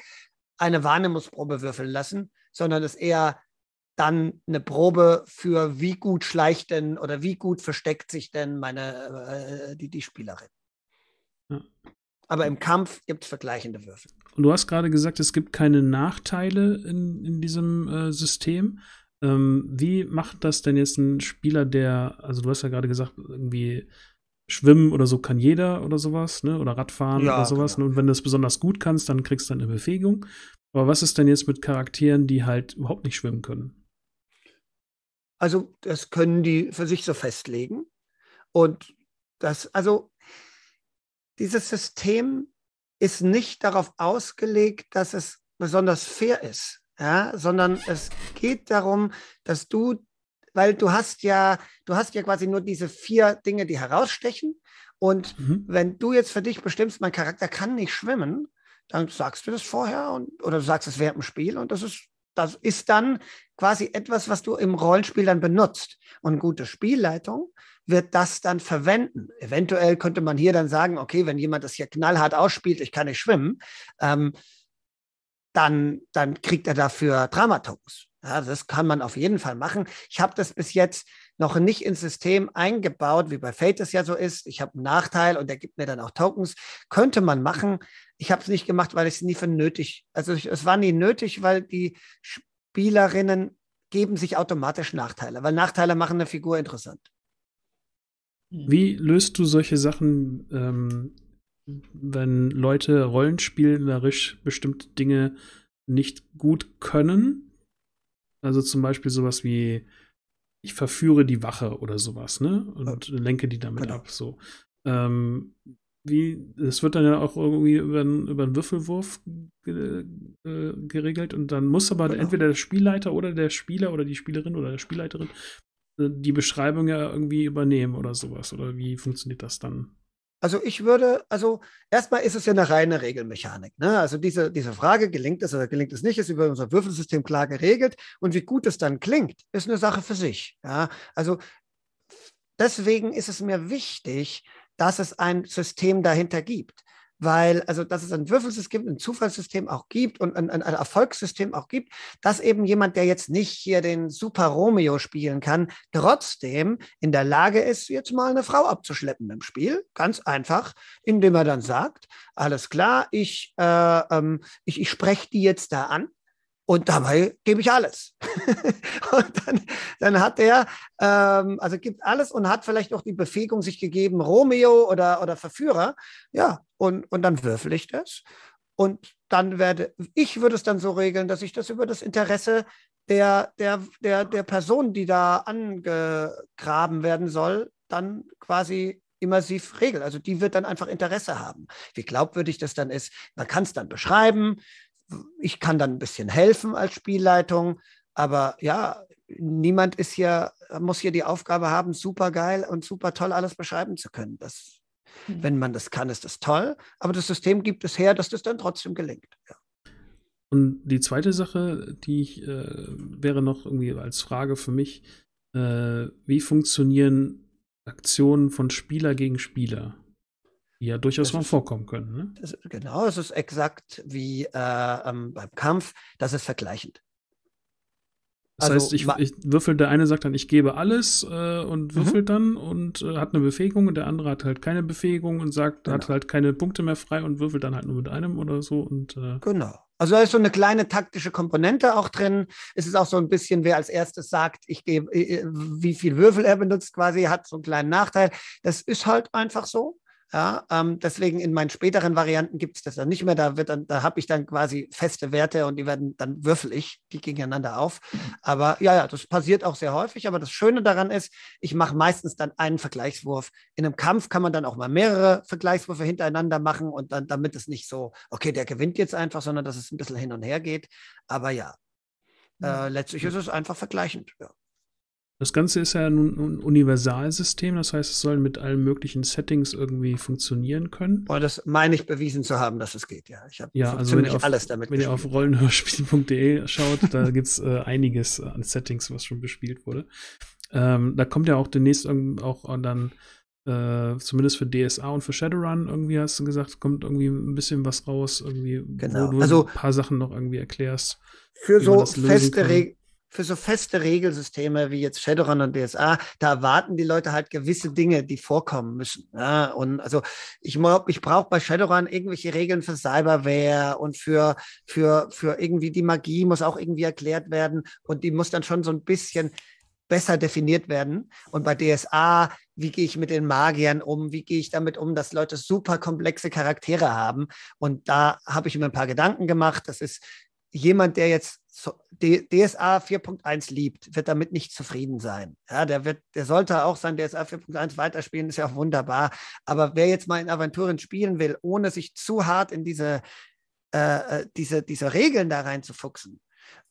eine Wahrnehmungsprobe würfeln lassen, sondern es eher dann eine Probe für, wie gut schleicht denn oder wie gut versteckt sich denn meine, äh, die, die Spielerin. Ja. Aber im Kampf gibt es vergleichende Würfel. Und du hast gerade gesagt, es gibt keine Nachteile in, in diesem äh, System. Ähm, wie macht das denn jetzt ein Spieler, der, also du hast ja gerade gesagt, irgendwie Schwimmen oder so kann jeder oder sowas, ne? Oder Radfahren ja, oder sowas. Genau. Ne, und wenn du es besonders gut kannst, dann kriegst du eine Befähigung. Aber was ist denn jetzt mit Charakteren, die halt überhaupt nicht schwimmen können? Also, das können die für sich so festlegen. Und das, also, dieses System ist nicht darauf ausgelegt, dass es besonders fair ist ja, sondern es geht darum, dass du, weil du hast ja, du hast ja quasi nur diese vier Dinge, die herausstechen. Und mhm. wenn du jetzt für dich bestimmst, mein Charakter kann nicht schwimmen, dann sagst du das vorher und, oder du sagst es während dem Spiel und das ist, das ist dann quasi etwas, was du im Rollenspiel dann benutzt. Und gute Spielleitung wird das dann verwenden. Eventuell könnte man hier dann sagen, okay, wenn jemand das hier knallhart ausspielt, ich kann nicht schwimmen, ähm, dann, dann kriegt er dafür Dramatokens. Ja, das kann man auf jeden Fall machen. Ich habe das bis jetzt noch nicht ins System eingebaut, wie bei Fate es ja so ist. Ich habe einen Nachteil und der gibt mir dann auch Tokens. Könnte man machen. Ich habe es nicht gemacht, weil ich es nie für nötig, also ich, es war nie nötig, weil die Spielerinnen geben sich automatisch Nachteile, weil Nachteile machen eine Figur interessant. Wie löst du solche Sachen ähm, wenn Leute rollenspielerisch bestimmte Dinge nicht gut können. Also zum Beispiel sowas wie, ich verführe die Wache oder sowas, ne? Und ja. lenke die damit genau. ab. So. Ähm, wie, es wird dann ja auch irgendwie über, über einen Würfelwurf ge, äh, geregelt und dann muss aber genau. entweder der Spielleiter oder der Spieler oder die Spielerin oder der Spielleiterin äh, die Beschreibung ja irgendwie übernehmen oder sowas. Oder wie funktioniert das dann? Also ich würde, also erstmal ist es ja eine reine Regelmechanik. Ne? Also diese, diese Frage, gelingt es oder gelingt es nicht, ist über unser Würfelsystem klar geregelt. Und wie gut es dann klingt, ist eine Sache für sich. Ja? Also deswegen ist es mir wichtig, dass es ein System dahinter gibt weil, also dass es ein Würfelsystem, ein Zufallssystem auch gibt und ein, ein, Erfolgssystem auch gibt, dass eben jemand, der jetzt nicht hier den Super Romeo spielen kann, trotzdem in der Lage ist, jetzt mal eine Frau abzuschleppen im Spiel. Ganz einfach, indem er dann sagt, alles klar, ich, äh, ähm, ich, ich spreche die jetzt da an und dabei gebe ich alles. (laughs) und dann, dann hat er, ähm, also gibt alles und hat vielleicht auch die Befähigung sich gegeben, Romeo oder, oder Verführer. Ja, und, und dann würfel ich das. Und dann werde, ich würde es dann so regeln, dass ich das über das Interesse der, der, der, der Person, die da angegraben werden soll, dann quasi immersiv regel. Also die wird dann einfach Interesse haben. Wie glaubwürdig das dann ist, man kann es dann beschreiben, ich kann dann ein bisschen helfen als Spielleitung, aber ja, niemand ist hier, muss hier die Aufgabe haben, super geil und super toll alles beschreiben zu können. Das, mhm. Wenn man das kann, ist das toll, aber das System gibt es her, dass das dann trotzdem gelingt. Ja. Und die zweite Sache, die ich, äh, wäre noch irgendwie als Frage für mich, äh, wie funktionieren Aktionen von Spieler gegen Spieler? Die ja durchaus mal vorkommen können. Ne? Das, genau, es ist exakt wie äh, ähm, beim Kampf, das ist vergleichend. Das also, heißt, ich, ich würfel, der eine sagt dann, ich gebe alles äh, und mhm. würfelt mhm. dann und äh, hat eine Befähigung und der andere hat halt keine Befähigung und sagt, genau. hat halt keine Punkte mehr frei und würfelt dann halt nur mit einem oder so. Und, äh genau. Also da ist so eine kleine taktische Komponente auch drin. Es ist auch so ein bisschen, wer als erstes sagt, ich gebe, äh, äh, wie viel Würfel er benutzt quasi, hat so einen kleinen Nachteil. Das ist halt einfach so. Ja, ähm, deswegen in meinen späteren Varianten gibt es das dann nicht mehr. Da wird dann, da habe ich dann quasi feste Werte und die werden dann würfel ich die gegeneinander auf. Mhm. Aber ja, ja, das passiert auch sehr häufig. Aber das Schöne daran ist, ich mache meistens dann einen Vergleichswurf. In einem Kampf kann man dann auch mal mehrere Vergleichswürfe hintereinander machen und dann, damit es nicht so, okay, der gewinnt jetzt einfach, sondern dass es ein bisschen hin und her geht. Aber ja, mhm. äh, letztlich ist es einfach vergleichend. Ja. Das Ganze ist ja nun ein Universalsystem, das heißt, es soll mit allen möglichen Settings irgendwie funktionieren können. Boah, das meine ich bewiesen zu haben, dass es geht, ja. Ich habe ja, also wenn auf, alles damit Wenn ihr auf rollenhörspiel.de schaut, da (laughs) gibt es äh, einiges an Settings, was schon bespielt wurde. Ähm, da kommt ja auch demnächst auch dann, äh, zumindest für DSA und für Shadowrun, irgendwie hast du gesagt, kommt irgendwie ein bisschen was raus, irgendwie, genau. wo du also, ein paar Sachen noch irgendwie erklärst. Für so feste Regeln für so feste Regelsysteme wie jetzt Shadowrun und DSA, da erwarten die Leute halt gewisse Dinge, die vorkommen müssen. Ja, und also ich, ich brauche bei Shadowrun irgendwelche Regeln für Cyberware und für, für, für irgendwie die Magie muss auch irgendwie erklärt werden und die muss dann schon so ein bisschen besser definiert werden. Und bei DSA, wie gehe ich mit den Magiern um? Wie gehe ich damit um, dass Leute super komplexe Charaktere haben? Und da habe ich mir ein paar Gedanken gemacht. Das ist jemand, der jetzt DSA 4.1 liebt, wird damit nicht zufrieden sein. Ja, der, wird, der sollte auch sein DSA 4.1 weiterspielen, ist ja auch wunderbar. Aber wer jetzt mal in Aventuren spielen will, ohne sich zu hart in diese, äh, äh, diese, diese Regeln da reinzufuchsen,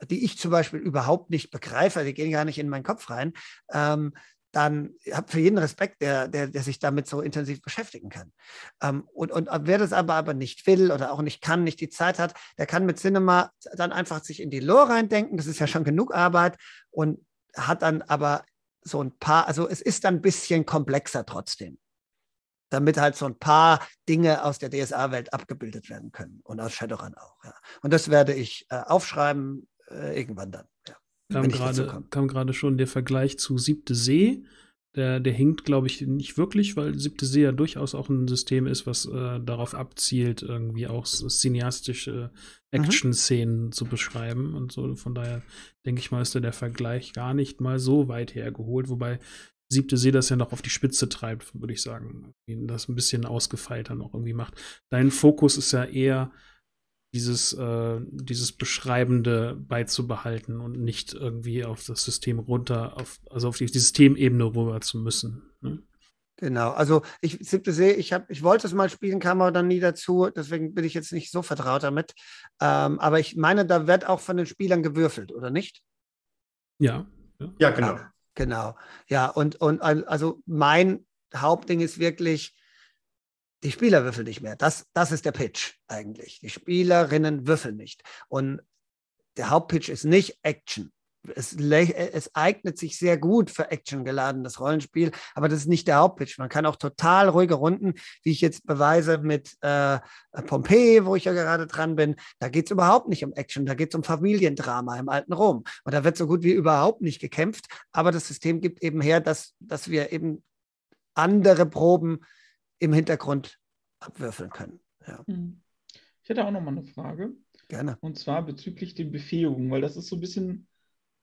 die ich zum Beispiel überhaupt nicht begreife, die gehen gar nicht in meinen Kopf rein, ähm, dann habe für jeden Respekt, der, der, der sich damit so intensiv beschäftigen kann. Ähm, und, und wer das aber, aber nicht will oder auch nicht kann, nicht die Zeit hat, der kann mit Cinema dann einfach sich in die Lore reindenken. Das ist ja schon genug Arbeit und hat dann aber so ein paar, also es ist dann ein bisschen komplexer trotzdem damit halt so ein paar Dinge aus der DSA-Welt abgebildet werden können und aus Shadowrun auch. Ja. Und das werde ich äh, aufschreiben äh, irgendwann dann. Ja kam gerade kam gerade schon der Vergleich zu Siebte See. Der, der hinkt, glaube ich, nicht wirklich, weil Siebte See ja durchaus auch ein System ist, was äh, darauf abzielt, irgendwie auch cineastische mhm. Action-Szenen mhm. zu beschreiben und so. Von daher denke ich mal, ist da der Vergleich gar nicht mal so weit hergeholt, wobei Siebte See das ja noch auf die Spitze treibt, würde ich sagen. Das ein bisschen ausgefeilter noch irgendwie macht. Dein Fokus ist ja eher dieses, äh, dieses Beschreibende beizubehalten und nicht irgendwie auf das System runter, auf, also auf die Systemebene rüber zu müssen. Ne? Genau, also ich siebte sehe, ich ich wollte es mal spielen, kam aber dann nie dazu, deswegen bin ich jetzt nicht so vertraut damit. Ähm, aber ich meine, da wird auch von den Spielern gewürfelt, oder nicht? Ja. Ja, ja genau. Ja, genau. Ja, und, und also mein Hauptding ist wirklich, die Spieler würfeln nicht mehr. Das, das ist der Pitch eigentlich. Die Spielerinnen würfeln nicht. Und der Hauptpitch ist nicht Action. Es, es, eignet sich sehr gut für actiongeladenes Rollenspiel, aber das ist nicht der Hauptpitch. Man kann auch total ruhige Runden, wie ich jetzt beweise mit äh, Pompeii, wo ich ja gerade dran bin, da geht es überhaupt nicht um Action, da geht es um Familiendrama im alten Rom. Und da wird so gut wie überhaupt nicht gekämpft, aber das System gibt eben her, dass, dass wir eben andere Proben äh, im Hintergrund abwürfeln können. Ja. Mhm. Ich hätte auch noch mal eine Frage. Gerne. Und zwar bezüglich den Befähigungen, weil das ist so ein bisschen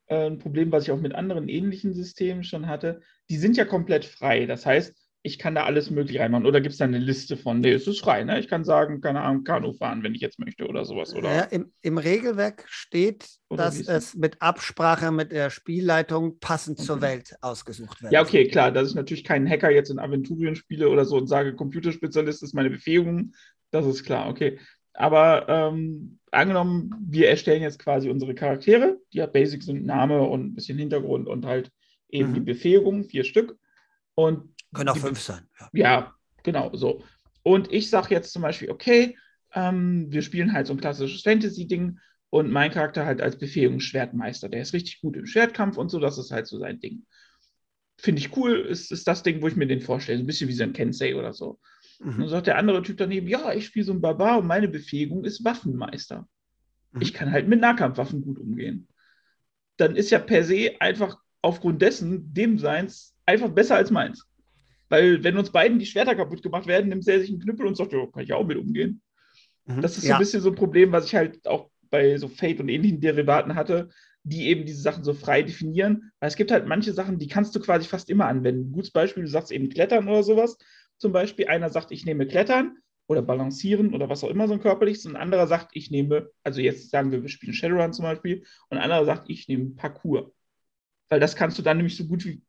äh, ein Problem, was ich auch mit anderen ähnlichen Systemen schon hatte. Die sind ja komplett frei. Das heißt, ich kann da alles mögliche reinmachen. Oder gibt es da eine Liste von, nee, es ist frei, ne? Ich kann sagen, keine Ahnung, Kanu fahren, wenn ich jetzt möchte oder sowas. Oder? Ja, im, im, Regelwerk steht, oder dass es mit Absprache mit der Spielleitung passend okay. zur mhm. Welt ausgesucht wird. Ja, okay, klar, dass ich natürlich keinen Hacker jetzt in Aventurien spiele oder so und sage, Computerspezialist ist meine Befähigung, das ist klar, okay. Aber ähm, angenommen, wir erstellen jetzt quasi unsere Charaktere, die ja basic sind, Name und ein bisschen Hintergrund und halt eben mhm. die Befähigung, vier Stück. Und können auch fünf sein. Ja. ja. genau so. Und ich sage jetzt zum Beispiel, okay, ähm, wir spielen halt so ein klassisches Fantasy-Ding und mein Charakter halt als Befähigungsschwertmeister. Der ist richtig gut im Schwertkampf und so, das ist halt so sein Ding. Finde ich cool, ist, ist das Ding, wo ich mir den vorstelle. So ein bisschen wie so ein Kensei oder so. Mhm. Und dann sagt der andere Typ daneben, ja, ich spiele so ein Barbar und meine Befähigung ist Waffenmeister. Mhm. Ich kann halt mit Nahkampfwaffen gut umgehen. Dann ist ja per se einfach aufgrund dessen, dem Seins, einfach besser als meins. Weil wenn uns beiden die Schwerter kaputt gemacht werden, nimmt er sich einen Knüppel und sagt, ja, kann ich auch mit umgehen. Mhm, das ist so ja. ein bisschen so ein Problem, was ich halt auch bei so Fate und ähnlichen Derivaten hatte, die eben diese Sachen so frei definieren. Weil es gibt halt manche Sachen, die kannst du quasi fast immer anwenden. Ein gutes Beispiel, du sagst eben Klettern oder sowas. Zum Beispiel einer sagt, ich nehme Klettern oder Balancieren oder was auch immer so ein körperliches. Und ein anderer sagt, ich nehme, also jetzt sagen wir, wir spielen Shadowrun zum Beispiel. Und ein anderer sagt, ich nehme Parkour. Weil das kannst du dann nämlich so gut wie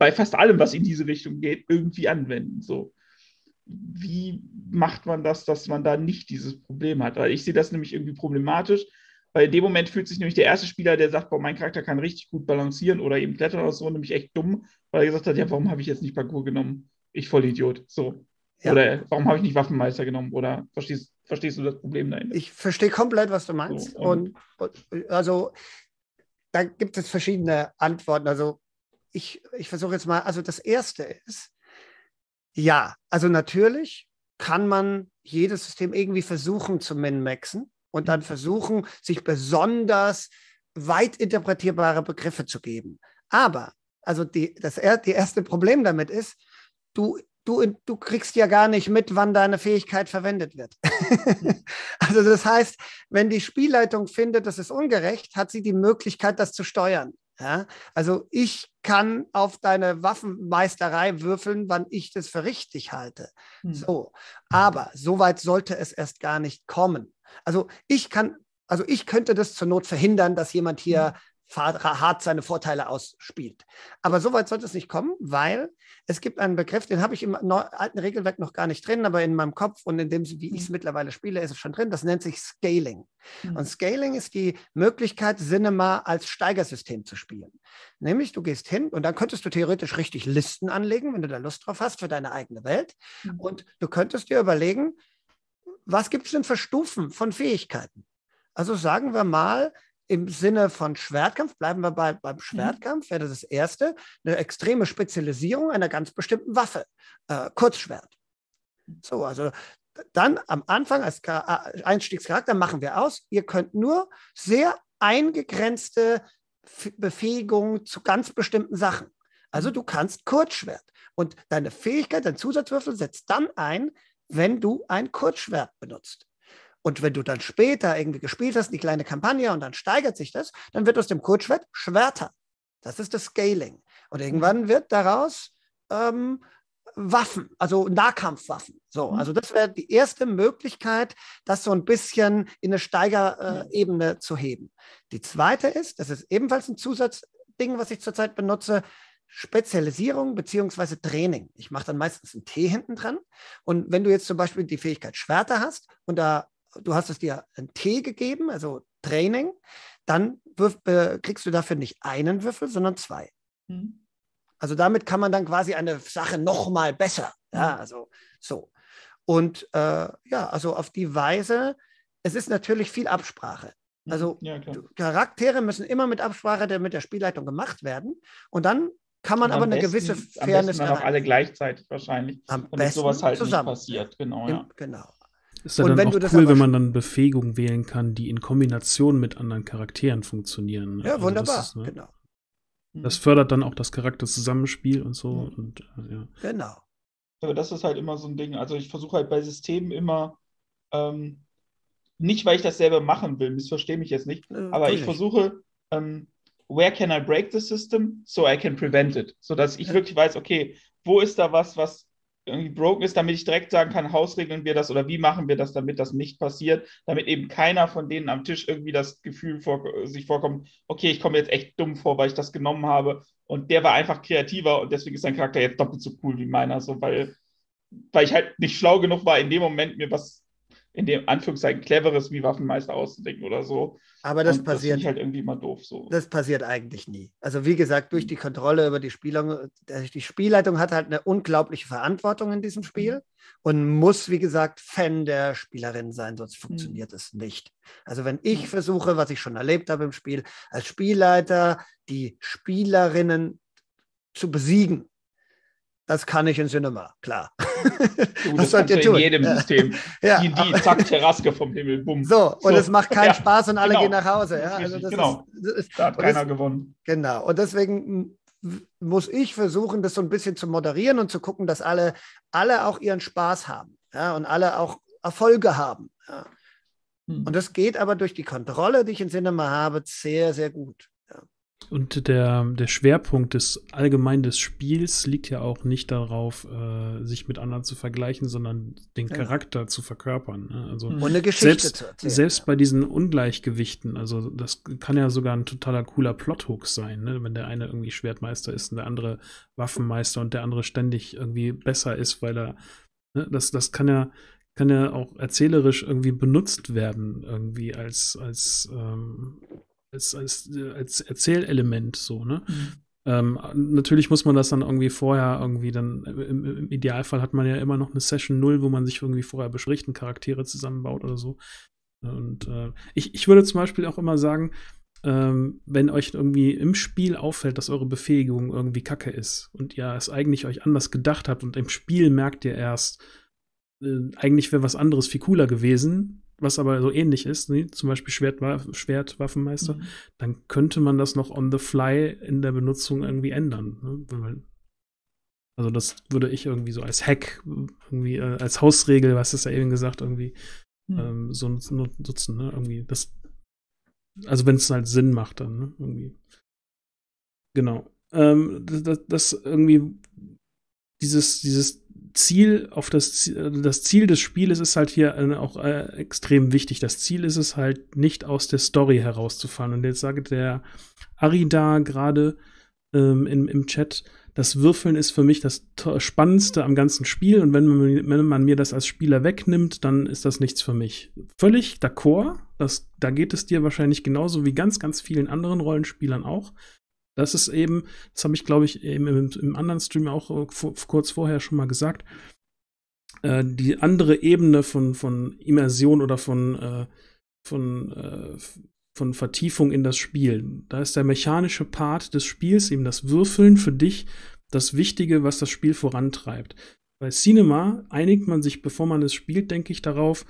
bei fast allem, was in diese Richtung geht, irgendwie anwenden. So. Wie macht man das, dass man da nicht dieses Problem hat? Weil ich sehe das nämlich irgendwie problematisch, weil in dem Moment fühlt sich nämlich der erste Spieler, der sagt, boah, mein Charakter kann richtig gut balancieren oder eben klettern oder so, nämlich echt dumm, weil er gesagt hat, ja, warum habe ich jetzt nicht Parkour genommen? Ich voll Idiot. So. Ja. Oder warum habe ich nicht Waffenmeister genommen? Oder verstehst, verstehst du das Problem dahinter? Ich verstehe komplett, was du meinst. So, und, und, und also da gibt es verschiedene Antworten. Also ich, ich versuche jetzt mal, also das Erste ist, ja, also natürlich kann man jedes System irgendwie versuchen zu min-maxen und dann mhm. versuchen, sich besonders weit interpretierbare Begriffe zu geben. Aber, also die, das die erste Problem damit ist, du, du, du kriegst ja gar nicht mit, wann deine Fähigkeit verwendet wird. Mhm. (laughs) also das heißt, wenn die Spielleitung findet, das ist ungerecht, hat sie die Möglichkeit, das zu steuern. Ja? Also ich kann auf deine Waffenmeisterei würfeln, wann ich das für richtig halte. Hm. So, aber soweit sollte es erst gar nicht kommen. Also ich kann, also ich könnte das zur Not verhindern, dass jemand hier hm hart seine Vorteile ausspielt. Aber so weit sollte es nicht kommen, weil es gibt einen Begriff, den habe ich im alten Regelwerk noch gar nicht drin, aber in meinem Kopf und in dem, wie hm. ich es mittlerweile spiele, ist es schon drin. Das nennt sich Scaling. Mhm. Und Scaling ist die Möglichkeit, Cinema als Steigersystem zu spielen. Nämlich, du gehst hin und dann könntest du theoretisch richtig Listen anlegen, wenn du da Lust drauf hast, für deine eigene Welt. Mhm. Und du könntest dir überlegen, was gibt es denn für Stufen von Fähigkeiten? Also sagen wir mal, im Sinne von Schwertkampf, bleiben wir bei, beim mhm. Schwertkampf, wäre das, das erste, eine extreme Spezialisierung einer ganz bestimmten Waffe, äh, Kurzschwert. Mhm. So, also dann am Anfang als äh, Einstiegscharakter machen wir aus, ihr könnt nur sehr eingegrenzte Befähigungen zu ganz bestimmten Sachen. Also mhm. du kannst Kurzschwert und deine Fähigkeit, dein Zusatzwürfel setzt dann ein, wenn du ein Kurzschwert benutzt. Und wenn du dann später irgendwie gespielt hast, die kleine Kampagne und dann steigert sich das, dann wird aus dem Kurzschwert Schwerter. Das ist das Scaling. Und irgendwann mhm. wird daraus ähm, Waffen, also Nahkampfwaffen. So, mhm. also das wäre die erste Möglichkeit, das so ein bisschen in eine Steigerebene zu heben. Die zweite ist, das ist ebenfalls ein Zusatzding, was ich zurzeit benutze, Spezialisierung beziehungsweise Training. Ich mache dann meistens einen T hinten dran. Und wenn du jetzt zum Beispiel die Fähigkeit Schwerter hast und da du hast es dir einen T gegeben, also Training, dann wirf, äh, kriegst du dafür nicht einen Würfel, sondern zwei. Mhm. Also damit kann man dann quasi eine Sache noch mal besser. Ja, mhm. also so. Und äh, ja, also auf die Weise, es ist natürlich viel Absprache. Mhm. Also ja, Charaktere müssen immer mit Absprache der, mit der Spielleitung gemacht werden. Und dann kann man aber eine gewisse Fairness am besten dann auch alle gleichzeitig wahrscheinlich, am besten sowas halt zusammen. nicht passiert. Genau, Im, genau. Ist ja und dann auch cool, wenn man dann Befähigungen wählen kann, die in Kombination mit anderen Charakteren funktionieren. Ja, also wunderbar, das ist, ne, genau. Das fördert dann auch das Charakterzusammenspiel und so. Mhm. Und, äh, ja. Genau. Aber das ist halt immer so ein Ding. Also ich versuche halt bei Systemen immer, ähm, nicht weil ich das selber machen will, missverstehe mich jetzt nicht, äh, aber ich versuche, ähm, where can I break the system so I can prevent it, sodass ich wirklich weiß, okay, wo ist da was, was irgendwie broken ist, damit ich direkt sagen kann, hausregeln wir das oder wie machen wir das, damit das nicht passiert, damit eben keiner von denen am Tisch irgendwie das Gefühl vor, sich vorkommt, okay, ich komme jetzt echt dumm vor, weil ich das genommen habe und der war einfach kreativer und deswegen ist sein Charakter jetzt doppelt so cool wie meiner, so weil, weil ich halt nicht schlau genug war, in dem Moment mir was in dem Anführungszeichen cleveres wie Waffenmeister auszudenken oder so. Aber das und passiert. Das ist halt irgendwie mal doof so. Das passiert eigentlich nie. Also wie gesagt, durch hm. die Kontrolle über die Spielung, äh, die Spielleitung hat halt eine unglaubliche Verantwortung in diesem Spiel mhm. und muss, wie gesagt, Fan der Spielerin sein, sonst hm. funktioniert mhm. es nicht. Also wenn ich hm. versuche, was ich schon erlebt habe im Spiel, als Spielleiter die Spielerinnen zu besiegen das kann ich in Cinema, klar. Du, das (laughs) sollt ihr tun. In jedem System. (laughs) Ja. Die, die zack, Terraske vom Himmel, bumm. So, und so. es macht keinen ja. Spaß und alle genau. gehen nach Hause. Ja? Also genau. Ist, da hat keiner ist, gewonnen. Genau. Und deswegen muss ich versuchen, das so ein bisschen zu moderieren und zu gucken, dass alle, alle auch ihren Spaß haben ja? und alle auch Erfolge haben. Ja? Hm. Und das geht aber durch die Kontrolle, die ich in Cinema habe, sehr, sehr gut. Und der, der Schwerpunkt des allgemein des Spiels liegt ja auch nicht darauf, äh, sich mit anderen zu vergleichen, sondern den Charakter ja. zu verkörpern. Ne? Also mhm. Und eine Geschichte selbst, zu erzählen, selbst bei diesen Ungleichgewichten, also das kann ja sogar ein totaler cooler Plothook sein, ne? wenn der eine irgendwie Schwertmeister ist und der andere Waffenmeister und der andere ständig irgendwie besser ist, weil er ne? das, das kann ja kann ja auch erzählerisch irgendwie benutzt werden, irgendwie als, als ähm, als, als, als Erzählelement so, ne? Mhm. Ähm, natürlich muss man das dann irgendwie vorher irgendwie dann, im, im, Idealfall hat man ja immer noch eine Session null wo man sich irgendwie vorher bespricht und Charaktere zusammenbaut oder so. Und äh, ich, ich würde zum Beispiel auch immer sagen, ähm, wenn euch irgendwie im Spiel auffällt, dass eure Befähigung irgendwie kacke ist und ihr es eigentlich euch anders gedacht habt und im Spiel merkt ihr erst, äh, eigentlich wäre was anderes viel cooler gewesen, was aber so ähnlich ist, ne? zum Beispiel Schwertwaffenmeister, mhm. dann könnte man das noch on the fly in der Benutzung irgendwie ändern. Ne? also das würde ich irgendwie so als Hack, irgendwie äh, als Hausregel, was ist ja eben gesagt, irgendwie mhm. ähm, so nutzen. Ne? Irgendwie das, also wenn es halt Sinn macht, dann ne? irgendwie. Genau. Ähm, das, das irgendwie dieses, dieses Ziel auf das, äh, das Ziel des Spieles ist halt hier äh, auch äh, extrem wichtig. Das Ziel ist es halt nicht aus der Story herauszufallen. Und jetzt sagt der Ari da gerade ähm, im, im Chat, das Würfeln ist für mich das Spannendste am ganzen Spiel und wenn man, wenn man, mir das als Spieler wegnimmt, dann ist das nichts für mich. Völlig d'accord, da geht es dir wahrscheinlich genauso wie ganz, ganz vielen anderen Rollenspielern auch. Das ist eben, das habe ich, glaube ich, eben im, im anderen Stream auch äh, kurz vorher schon mal gesagt, äh, die andere Ebene von, von Immersion oder von, äh, von, äh, von Vertiefung in das Spiel. Da ist der mechanische Part des Spiels, eben das Würfeln für dich, das Wichtige, was das Spiel vorantreibt. Bei Cinema einigt man sich, bevor man es spielt, denke ich darauf,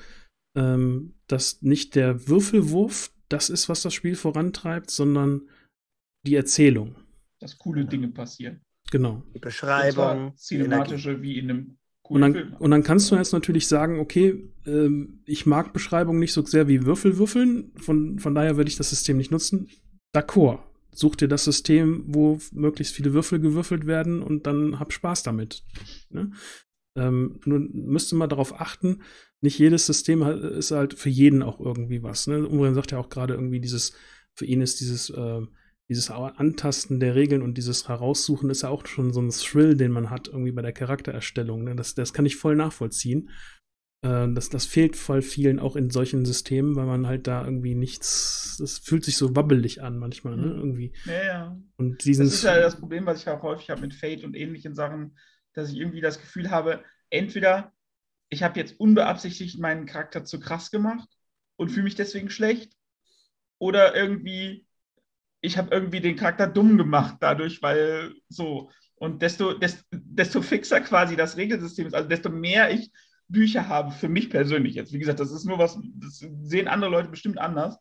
ähm, dass nicht der Würfelwurf das ist, was das Spiel vorantreibt, sondern die Erzählung. Dass coole Dinge passieren. Genau. Die Beschreibung. Cinematische wie in einem und dann, und dann, kannst du jetzt natürlich sagen, okay, ähm, ich mag Beschreibung nicht so sehr wie Würfel würfeln, von, von daher werde ich das System nicht nutzen. D'accord. Such dir das System, wo möglichst viele Würfel gewürfelt werden und dann hab Spaß damit. Ne? Ähm, nun müsste man darauf achten, nicht jedes System ist halt für jeden auch irgendwie was. Ne? Umrin sagt ja auch gerade irgendwie dieses, für ihn ist dieses äh, dieses Antasten der Regeln und dieses Heraussuchen ist ja auch schon so ein Thrill, den man hat irgendwie bei der Charaktererstellung. Ne? Das, das kann ich voll nachvollziehen. Äh, das, das fehlt voll vielen auch in solchen Systemen, weil man halt da irgendwie nichts, das fühlt sich so wabbelig an manchmal, ne? Mhm. irgendwie. Ja, ja. Und dieses das ist ja das Problem, was ich auch häufig habe mit Fate und ähnlichen Sachen, dass ich irgendwie das Gefühl habe, entweder ich habe jetzt unbeabsichtigt meinen Charakter zu krass gemacht und fühle mich deswegen schlecht, oder irgendwie ich habe irgendwie den Charakter dumm gemacht dadurch, weil so. Und desto, desto, desto fixer quasi das Regelsystem ist, also desto mehr ich Bücher habe für mich persönlich jetzt. Wie gesagt, das ist nur was, das sehen andere Leute bestimmt anders.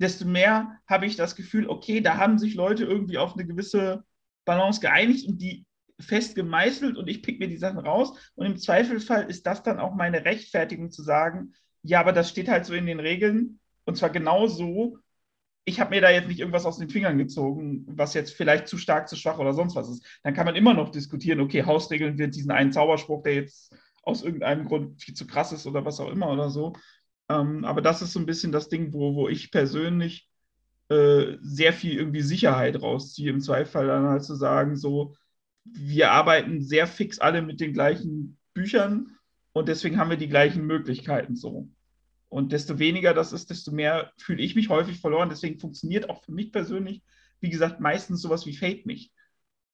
Desto mehr habe ich das Gefühl, okay, da haben sich Leute irgendwie auf eine gewisse Balance geeinigt und die fest gemeißelt und ich pick mir die Sachen raus. Und im Zweifelfall ist das dann auch meine Rechtfertigung zu sagen, ja, aber das steht halt so in den Regeln und zwar genau so ich habe mir da jetzt nicht irgendwas aus den Fingern gezogen, was jetzt vielleicht zu stark, zu schwach oder sonst was ist. Dann kann man immer noch diskutieren, okay, Hausregeln wird diesen einen Zauberspruch, der jetzt aus irgendeinem Grund viel zu krass ist oder was auch immer oder so. Ähm, aber das ist so ein bisschen das Ding, wo, wo ich persönlich äh, sehr viel irgendwie Sicherheit rausziehe, im Zweifel dann halt zu sagen, so, wir arbeiten sehr fix alle mit den gleichen Büchern und deswegen haben wir die gleichen Möglichkeiten so. Und desto weniger das ist, desto mehr fühle ich mich häufig verloren. Deswegen funktioniert auch für mich persönlich, wie gesagt, meistens sowas wie Fate nicht.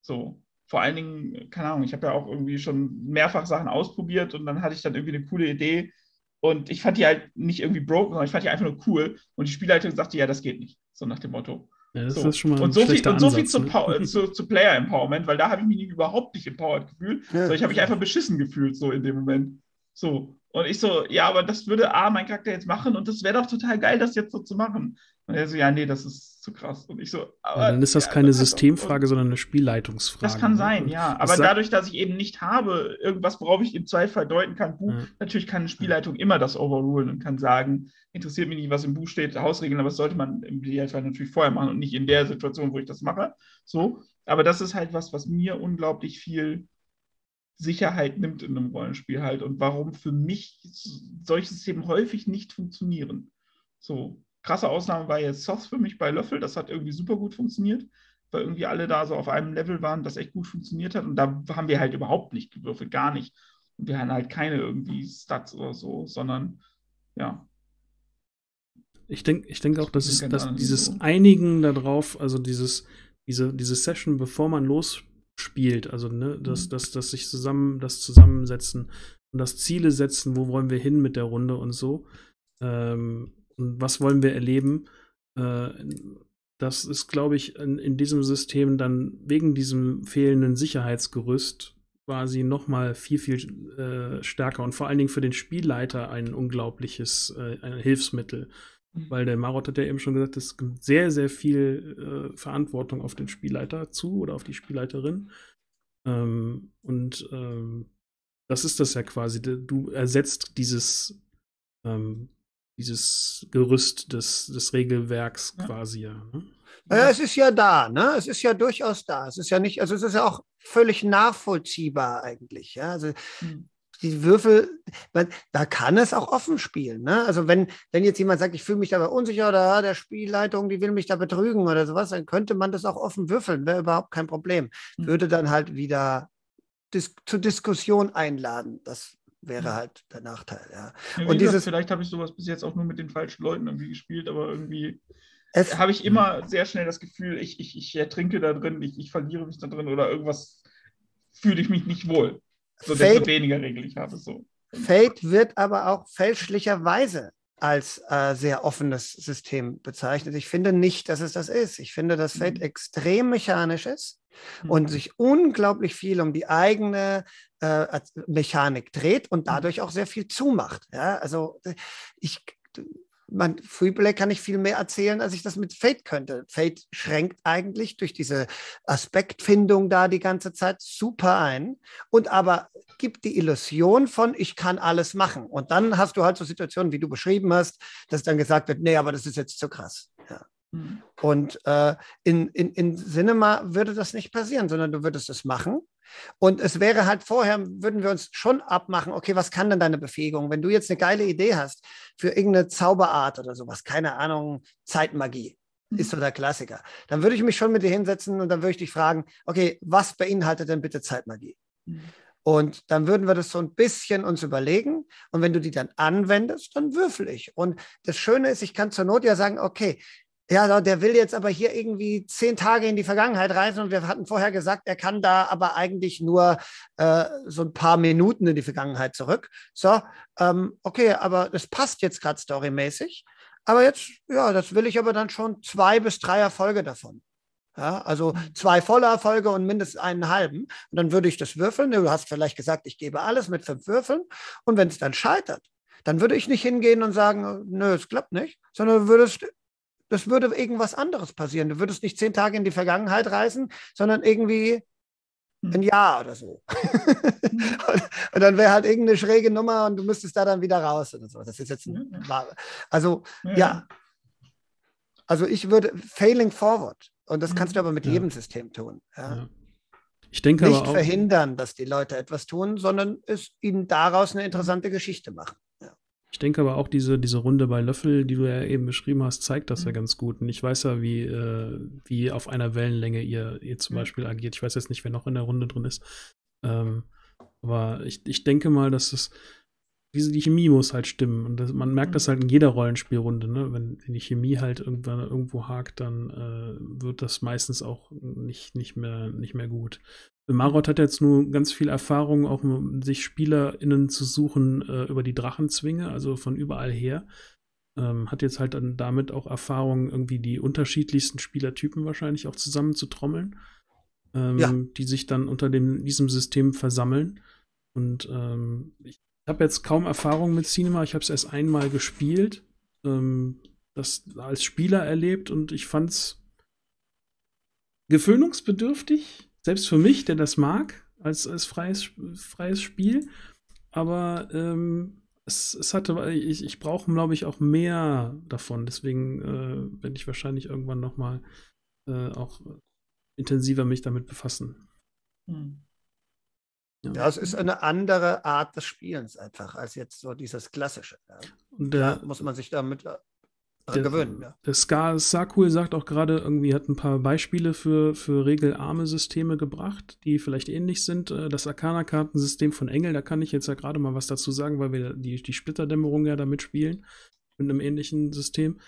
So, vor allen Dingen, keine Ahnung, ich habe ja auch irgendwie schon mehrfach Sachen ausprobiert und dann hatte ich dann irgendwie eine coole Idee und ich fand die halt nicht irgendwie broken, sondern ich fand die einfach nur cool und die Spielleitung sagte, ja, das geht nicht, so nach dem Motto. Ja, das so. ist schon mal und so viel, und so viel zu, ne? (laughs) zu, zu, Player Empowerment, weil da habe ich mich überhaupt nicht empowered gefühlt, ja. sondern ich habe mich einfach beschissen gefühlt, so in dem Moment. So. Und ich so, ja, aber das würde A, mein Charakter jetzt machen und das wäre doch total geil, das jetzt so zu machen. Und er so, ja, nee, das ist zu krass. Und ich so, aber. Ja, dann ist das ja, keine das Systemfrage, sondern eine Spielleitungsfrage. Das kann ne? sein, ja. Aber dadurch, dass ich eben nicht habe, irgendwas, worauf ich im Zweifel deuten kann, Buch, ja. natürlich kann eine Spielleitung immer das overrulen und kann sagen, interessiert mich nicht, was im Buch steht, Hausregeln, aber das sollte man im Idealfall natürlich vorher machen und nicht in der Situation, wo ich das mache. So. Aber das ist halt was, was mir unglaublich viel Sicherheit nimmt in einem Rollenspiel halt und warum für mich solche Systeme häufig nicht funktionieren. So, krasse Ausnahme war jetzt Soft für mich bei Löffel, das hat irgendwie super gut funktioniert, weil irgendwie alle da so auf einem Level waren, das echt gut funktioniert hat und da haben wir halt überhaupt nicht gewürfelt, gar nicht. Und wir hatten halt keine irgendwie Stats oder so, sondern ja. Ich denke ich denk auch, dass, es, dass genau dieses Einigen darauf, also dieses, diese, diese Session, bevor man los spielt. Also, ne, dass, mhm. dass, dass sich zusammen, das Zusammensetzen und das Ziele setzen, wo wollen wir hin mit der Runde und so. Ähm, und was wollen wir erleben? Äh, das ist, glaube ich, in, in, diesem System dann wegen diesem fehlenden Sicherheitsgerüst quasi nochmal viel, viel äh, stärker und vor allen Dingen für den Spielleiter ein unglaubliches äh, ein Hilfsmittel. Mhm. Weil der Marot hat ja eben schon gesagt, es kommt sehr, sehr viel äh, Verantwortung auf den Spielleiter zu oder auf die Spielleiterin. Ähm, und ähm, das ist das ja quasi. Du ersetzt dieses, ähm, dieses Gerüst des, des Regelwerks ja. quasi. Ja, ne? ja, es ist ja da, ne? Es ist ja durchaus da. Es ist ja nicht, also es ist ja auch völlig nachvollziehbar eigentlich. Ja? Also, mhm die Würfel, man, da kann es auch offen spielen. Ne? Also wenn, wenn jetzt jemand sagt, ich fühle mich dabei unsicher oder ah, der Spielleitung, die will mich da betrügen oder sowas, dann könnte man das auch offen würfeln, wäre überhaupt kein Problem. Hm. Würde dann halt wieder dis zur Diskussion einladen. Das wäre hm. halt der Nachteil. Ja. ja und dieses, gesagt, vielleicht habe ich sowas bis jetzt auch nur mit den falschen Leuten irgendwie gespielt, aber irgendwie habe ich immer sehr schnell das Gefühl, ich, ich, ich ertrinke da drin, ich, ich verliere mich da drin oder irgendwas fühle ich mich nicht wohl. So, Fate, desto weniger Regeln ich habe. So. Fate wird aber auch fälschlicherweise als äh, sehr offenes System bezeichnet. Ich finde nicht, dass es das ist. Ich finde, dass Fate mhm. extrem mechanisch ist mhm. und sich unglaublich viel um die eigene äh, Mechanik dreht und dadurch mhm. auch sehr viel zumacht. Ja? Also ich man, Freeplay kann ich viel mehr erzählen, als ich das mit Fate könnte. Fate schränkt eigentlich durch diese Aspektfindung da die ganze Zeit super ein und aber gibt die Illusion von, ich kann alles machen. Und dann hast du halt so Situationen, wie du beschrieben hast, dass dann gesagt wird, nee, aber das ist jetzt zu krass. Ja. Mhm. Und äh, in, in, in Cinema würde das nicht passieren, sondern du würdest es machen und es wäre halt vorher, würden wir uns schon abmachen, okay, was kann denn deine Befähigung? Wenn du jetzt eine geile Idee hast für irgendeine Zauberart oder sowas, keine Ahnung, Zeitmagie mhm. ist so der Klassiker, dann würde ich mich schon mit dir hinsetzen und dann würde ich dich fragen, okay, was beinhaltet denn bitte Zeitmagie? Mhm. Und dann würden wir das so ein bisschen uns überlegen. Und wenn du die dann anwendest, dann würfel ich. Und das Schöne ist, ich kann zur Not ja sagen, okay, ja, der will jetzt aber hier irgendwie zehn Tage in die Vergangenheit reisen und wir hatten vorher gesagt, er kann da aber eigentlich nur äh, so ein paar Minuten in die Vergangenheit zurück. So, ähm, okay, aber das passt jetzt gerade storymäßig. Aber jetzt, ja, das will ich aber dann schon zwei bis drei Erfolge davon. Ja, also mhm. zwei volle Erfolge und mindestens einen halben. Und dann würde ich das würfeln. Du hast vielleicht gesagt, ich gebe alles mit fünf Würfeln. Und wenn es dann scheitert, dann würde ich nicht hingehen und sagen, äh, nö, es klappt nicht, sondern würdest das würde irgendwas anderes passieren. Du würdest nicht zehn Tage in die Vergangenheit reisen, sondern irgendwie hm. ein Jahr oder so. Hm. (laughs) und, dann wäre halt irgendeine schräge Nummer und du müsstest da dann wieder raus oder so. Das ist jetzt ein, hm. also ja. ja. Also ich würde failing forward und das kannst du aber mit ja. jedem System tun. Ja. ja. Ich denke nicht aber auch, verhindern, dass die Leute etwas tun, sondern es ihnen daraus eine interessante Geschichte machen. Ich denke aber auch, diese, diese Runde bei Löffel, die du ja eben beschrieben hast, zeigt das mhm. ja ganz gut. Und ich weiß ja, wie, äh, wie auf einer Wellenlänge ihr, ihr zum mhm. Beispiel agiert. Ich weiß jetzt nicht, wer noch in der Runde drin ist. Ähm, aber ich, ich denke mal, dass es diese die Chemie muss halt stimmen. Und das, man merkt mhm. das halt in jeder Rollenspielrunde, ne? Wenn, die Chemie halt irgendwann irgendwo hakt, dann äh, wird das meistens auch nicht, nicht, mehr, nicht mehr gut. Äh, Marot hat jetzt nur ganz viel Erfahrung, auch sich SpielerInnen zu suchen äh, über die Drachenzwinge, also von überall her. Ähm, hat jetzt halt dann damit auch Erfahrung, irgendwie die unterschiedlichsten Spielertypen wahrscheinlich auch zusammenzutrommeln, ähm, ja. die sich dann unter dem, diesem System versammeln. Und ähm, ich habe jetzt kaum Erfahrung mit Cinema, ich habe es erst einmal gespielt, ähm, das als Spieler erlebt und ich fand es gewöhnungsbedürftig selbst für mich, der das mag, als, als freies, freies Spiel. Aber ähm, es, es hatte, ich, ich brauche, glaube ich, auch mehr davon. Deswegen äh, werde ich wahrscheinlich irgendwann nochmal äh, auch intensiver mich damit befassen. Hm. Ja. ja. es ist eine andere Art des Spielens einfach als jetzt so dieses klassische. Ja. Und da, äh, da muss man sich damit äh, äh, der, gewöhnen. Ja. Der Ska, Sakul sagt auch gerade, irgendwie hat ein paar Beispiele für, für regelarme Systeme gebracht, die vielleicht ähnlich sind. Äh, das Arcana-Kartensystem von Engel, da kann ich jetzt ja gerade mal was dazu sagen, weil wir die, die Splitterdämmerung ja damit spielen, mit einem ähnlichen System.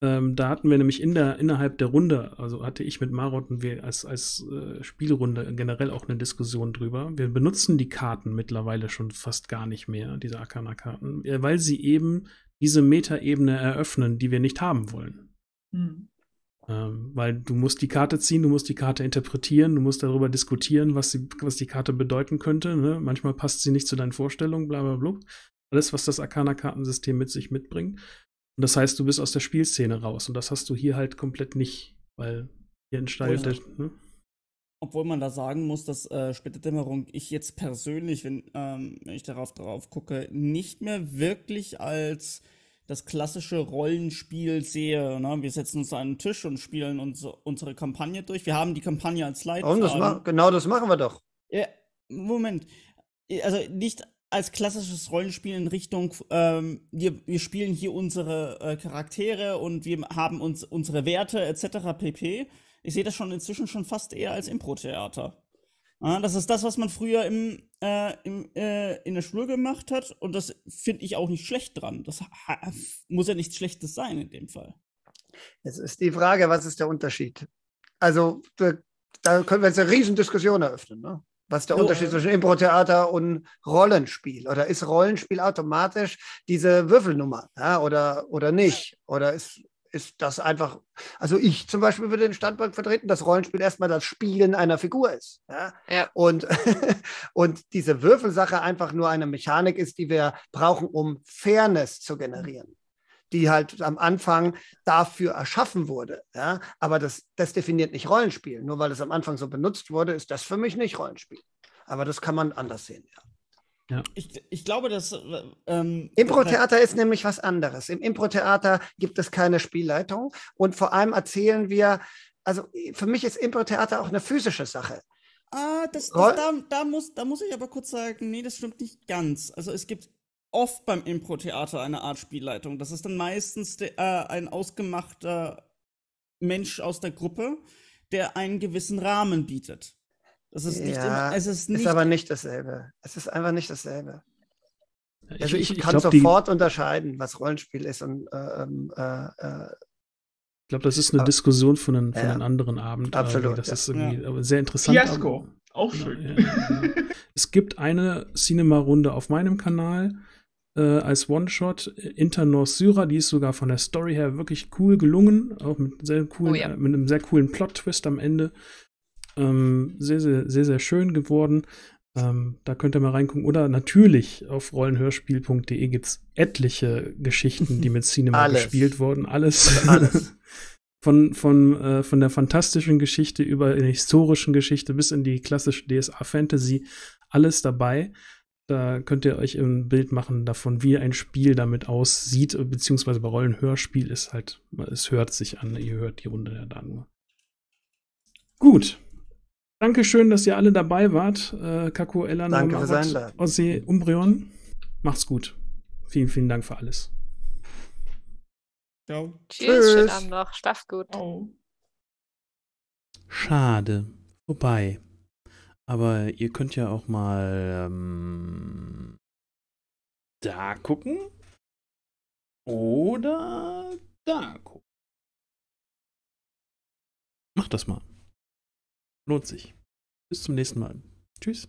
Ähm, da hatten wir nämlich in der, innerhalb der Runde, also hatte ich mit Marot und wir als, als äh, Spielrunde generell auch eine Diskussion drüber. Wir benutzen die Karten mittlerweile schon fast gar nicht mehr, diese Akana-Karten, äh, weil sie eben diese Metaebene eröffnen, die wir nicht haben wollen. Mhm. Ähm, weil du musst die Karte ziehen, du musst die Karte interpretieren, du musst darüber diskutieren, was, die, was die Karte bedeuten könnte. Ne? Manchmal passt sie nicht zu deinen Vorstellungen, bla bla bla. Alles, was das Arcana-Kartensystem mit sich mitbringt. Und das heißt, du bist aus der Spielszene raus. Und das hast du hier halt komplett nicht, weil hier entscheidet. ne? Obwohl man da sagen muss, dass äh, Splitterdämmerung ich jetzt persönlich, wenn, ähm, wenn ich darauf drauf gucke, nicht mehr wirklich als das klassische Rollenspiel sehe. Ne? Wir setzen uns an einen Tisch und spielen uns, unsere Kampagne durch. Wir haben die Kampagne als Leitfaden. Das genau das machen wir doch. Ja, Moment. Äh, also nicht als klassisches Rollenspiel in Richtung, ähm, wir, wir spielen hier unsere äh, Charaktere und wir haben uns unsere Werte etc. pp ich sehe das schon inzwischen schon fast eher als Impro-Theater. Ja, das ist das, was man früher im, äh, im, äh, in der Schule gemacht hat und das finde ich auch nicht schlecht dran. Das muss ja nichts Schlechtes sein in dem Fall. Jetzt ist die Frage, was ist der Unterschied? Also da können wir jetzt eine Riesendiskussion eröffnen. Ne? Was ist der so, Unterschied zwischen Impro-Theater und Rollenspiel? Oder ist Rollenspiel automatisch diese Würfelnummer ja? oder, oder nicht? Oder ist ist das einfach, also ich zum Beispiel würde den Standpunkt vertreten, dass Rollenspiel erstmal das Spielen einer Figur ist. Ja? ja. Und, (laughs) und diese Würfelsache einfach nur eine Mechanik ist, die wir brauchen, um Fairness zu generieren die halt am Anfang dafür erschaffen wurde. Ja? Aber das, das definiert nicht Rollenspiel. Nur weil es am Anfang so benutzt wurde, ist das für mich nicht Rollenspiel. Aber das kann man anders sehen. Ja. Ja. Ich, ich, glaube, dass. Äh, ähm, Impro-Theater ist nämlich was anderes. Im Impro-Theater gibt es keine Spielleitung und vor allem erzählen wir, also für mich ist Impro-Theater auch eine physische Sache. Ah, das, das da, da, muss, da muss ich aber kurz sagen, nee, das stimmt nicht ganz. Also es gibt oft beim Impro-Theater eine Art Spielleitung. Das ist dann meistens de, äh, ein ausgemachter Mensch aus der Gruppe, der einen gewissen Rahmen bietet. Das ist nicht ja, immer, es ist nicht. Ist aber nicht dasselbe. Es ist einfach nicht dasselbe. Also ich, also ich, ich kann glaub, sofort die, unterscheiden, was Rollenspiel ist und äh, ähm, äh, äh, ich glaube, das ist eine äh, Diskussion von einem, von ja. einem anderen Abend. Äh, absolut. Das ja. ist irgendwie ja. sehr interessant. Fiasco. Auch genau, schön. es gibt eine Cinema-Runde auf meinem Kanal als One-Shot Internos Syrah, Die ist sogar von der Story her wirklich cool gelungen. Auch mit, sehr coolen, oh, äh, mit einem sehr coolen Plot-Twist am Ende. Ähm, sehr, sehr, sehr, sehr schön geworden. Ähm, da könnt ihr mal reingucken. Oder natürlich auf rollenhörspiel.de gibt es etliche Geschichten, die mit Cinema (laughs) alles. gespielt wurden. Alles. alles. (laughs) von, von, äh, von der fantastischen Geschichte über die historischen Geschichte bis in die klassische DSA-Fantasy. Alles dabei. Da könnt ihr euch ein Bild machen davon, wie ein Spiel damit aussieht, beziehungsweise bei Rollenhörspiel ist halt, es hört sich an, ihr hört die Runde ja da nur. Gut. Dankeschön, dass ihr alle dabei wart. Äh, Kako, Ella, Ossi, Umbrion. Macht's gut. Vielen, vielen Dank für alles. Ciao. Tschüss, Tschüss. schönen Abend noch. Schlaf gut. Oh. Schade. Wobei. Aber ihr könnt ja auch mal ähm, da gucken. Oder da gucken. Macht das mal. Lohnt sich. Bis zum nächsten Mal. Tschüss.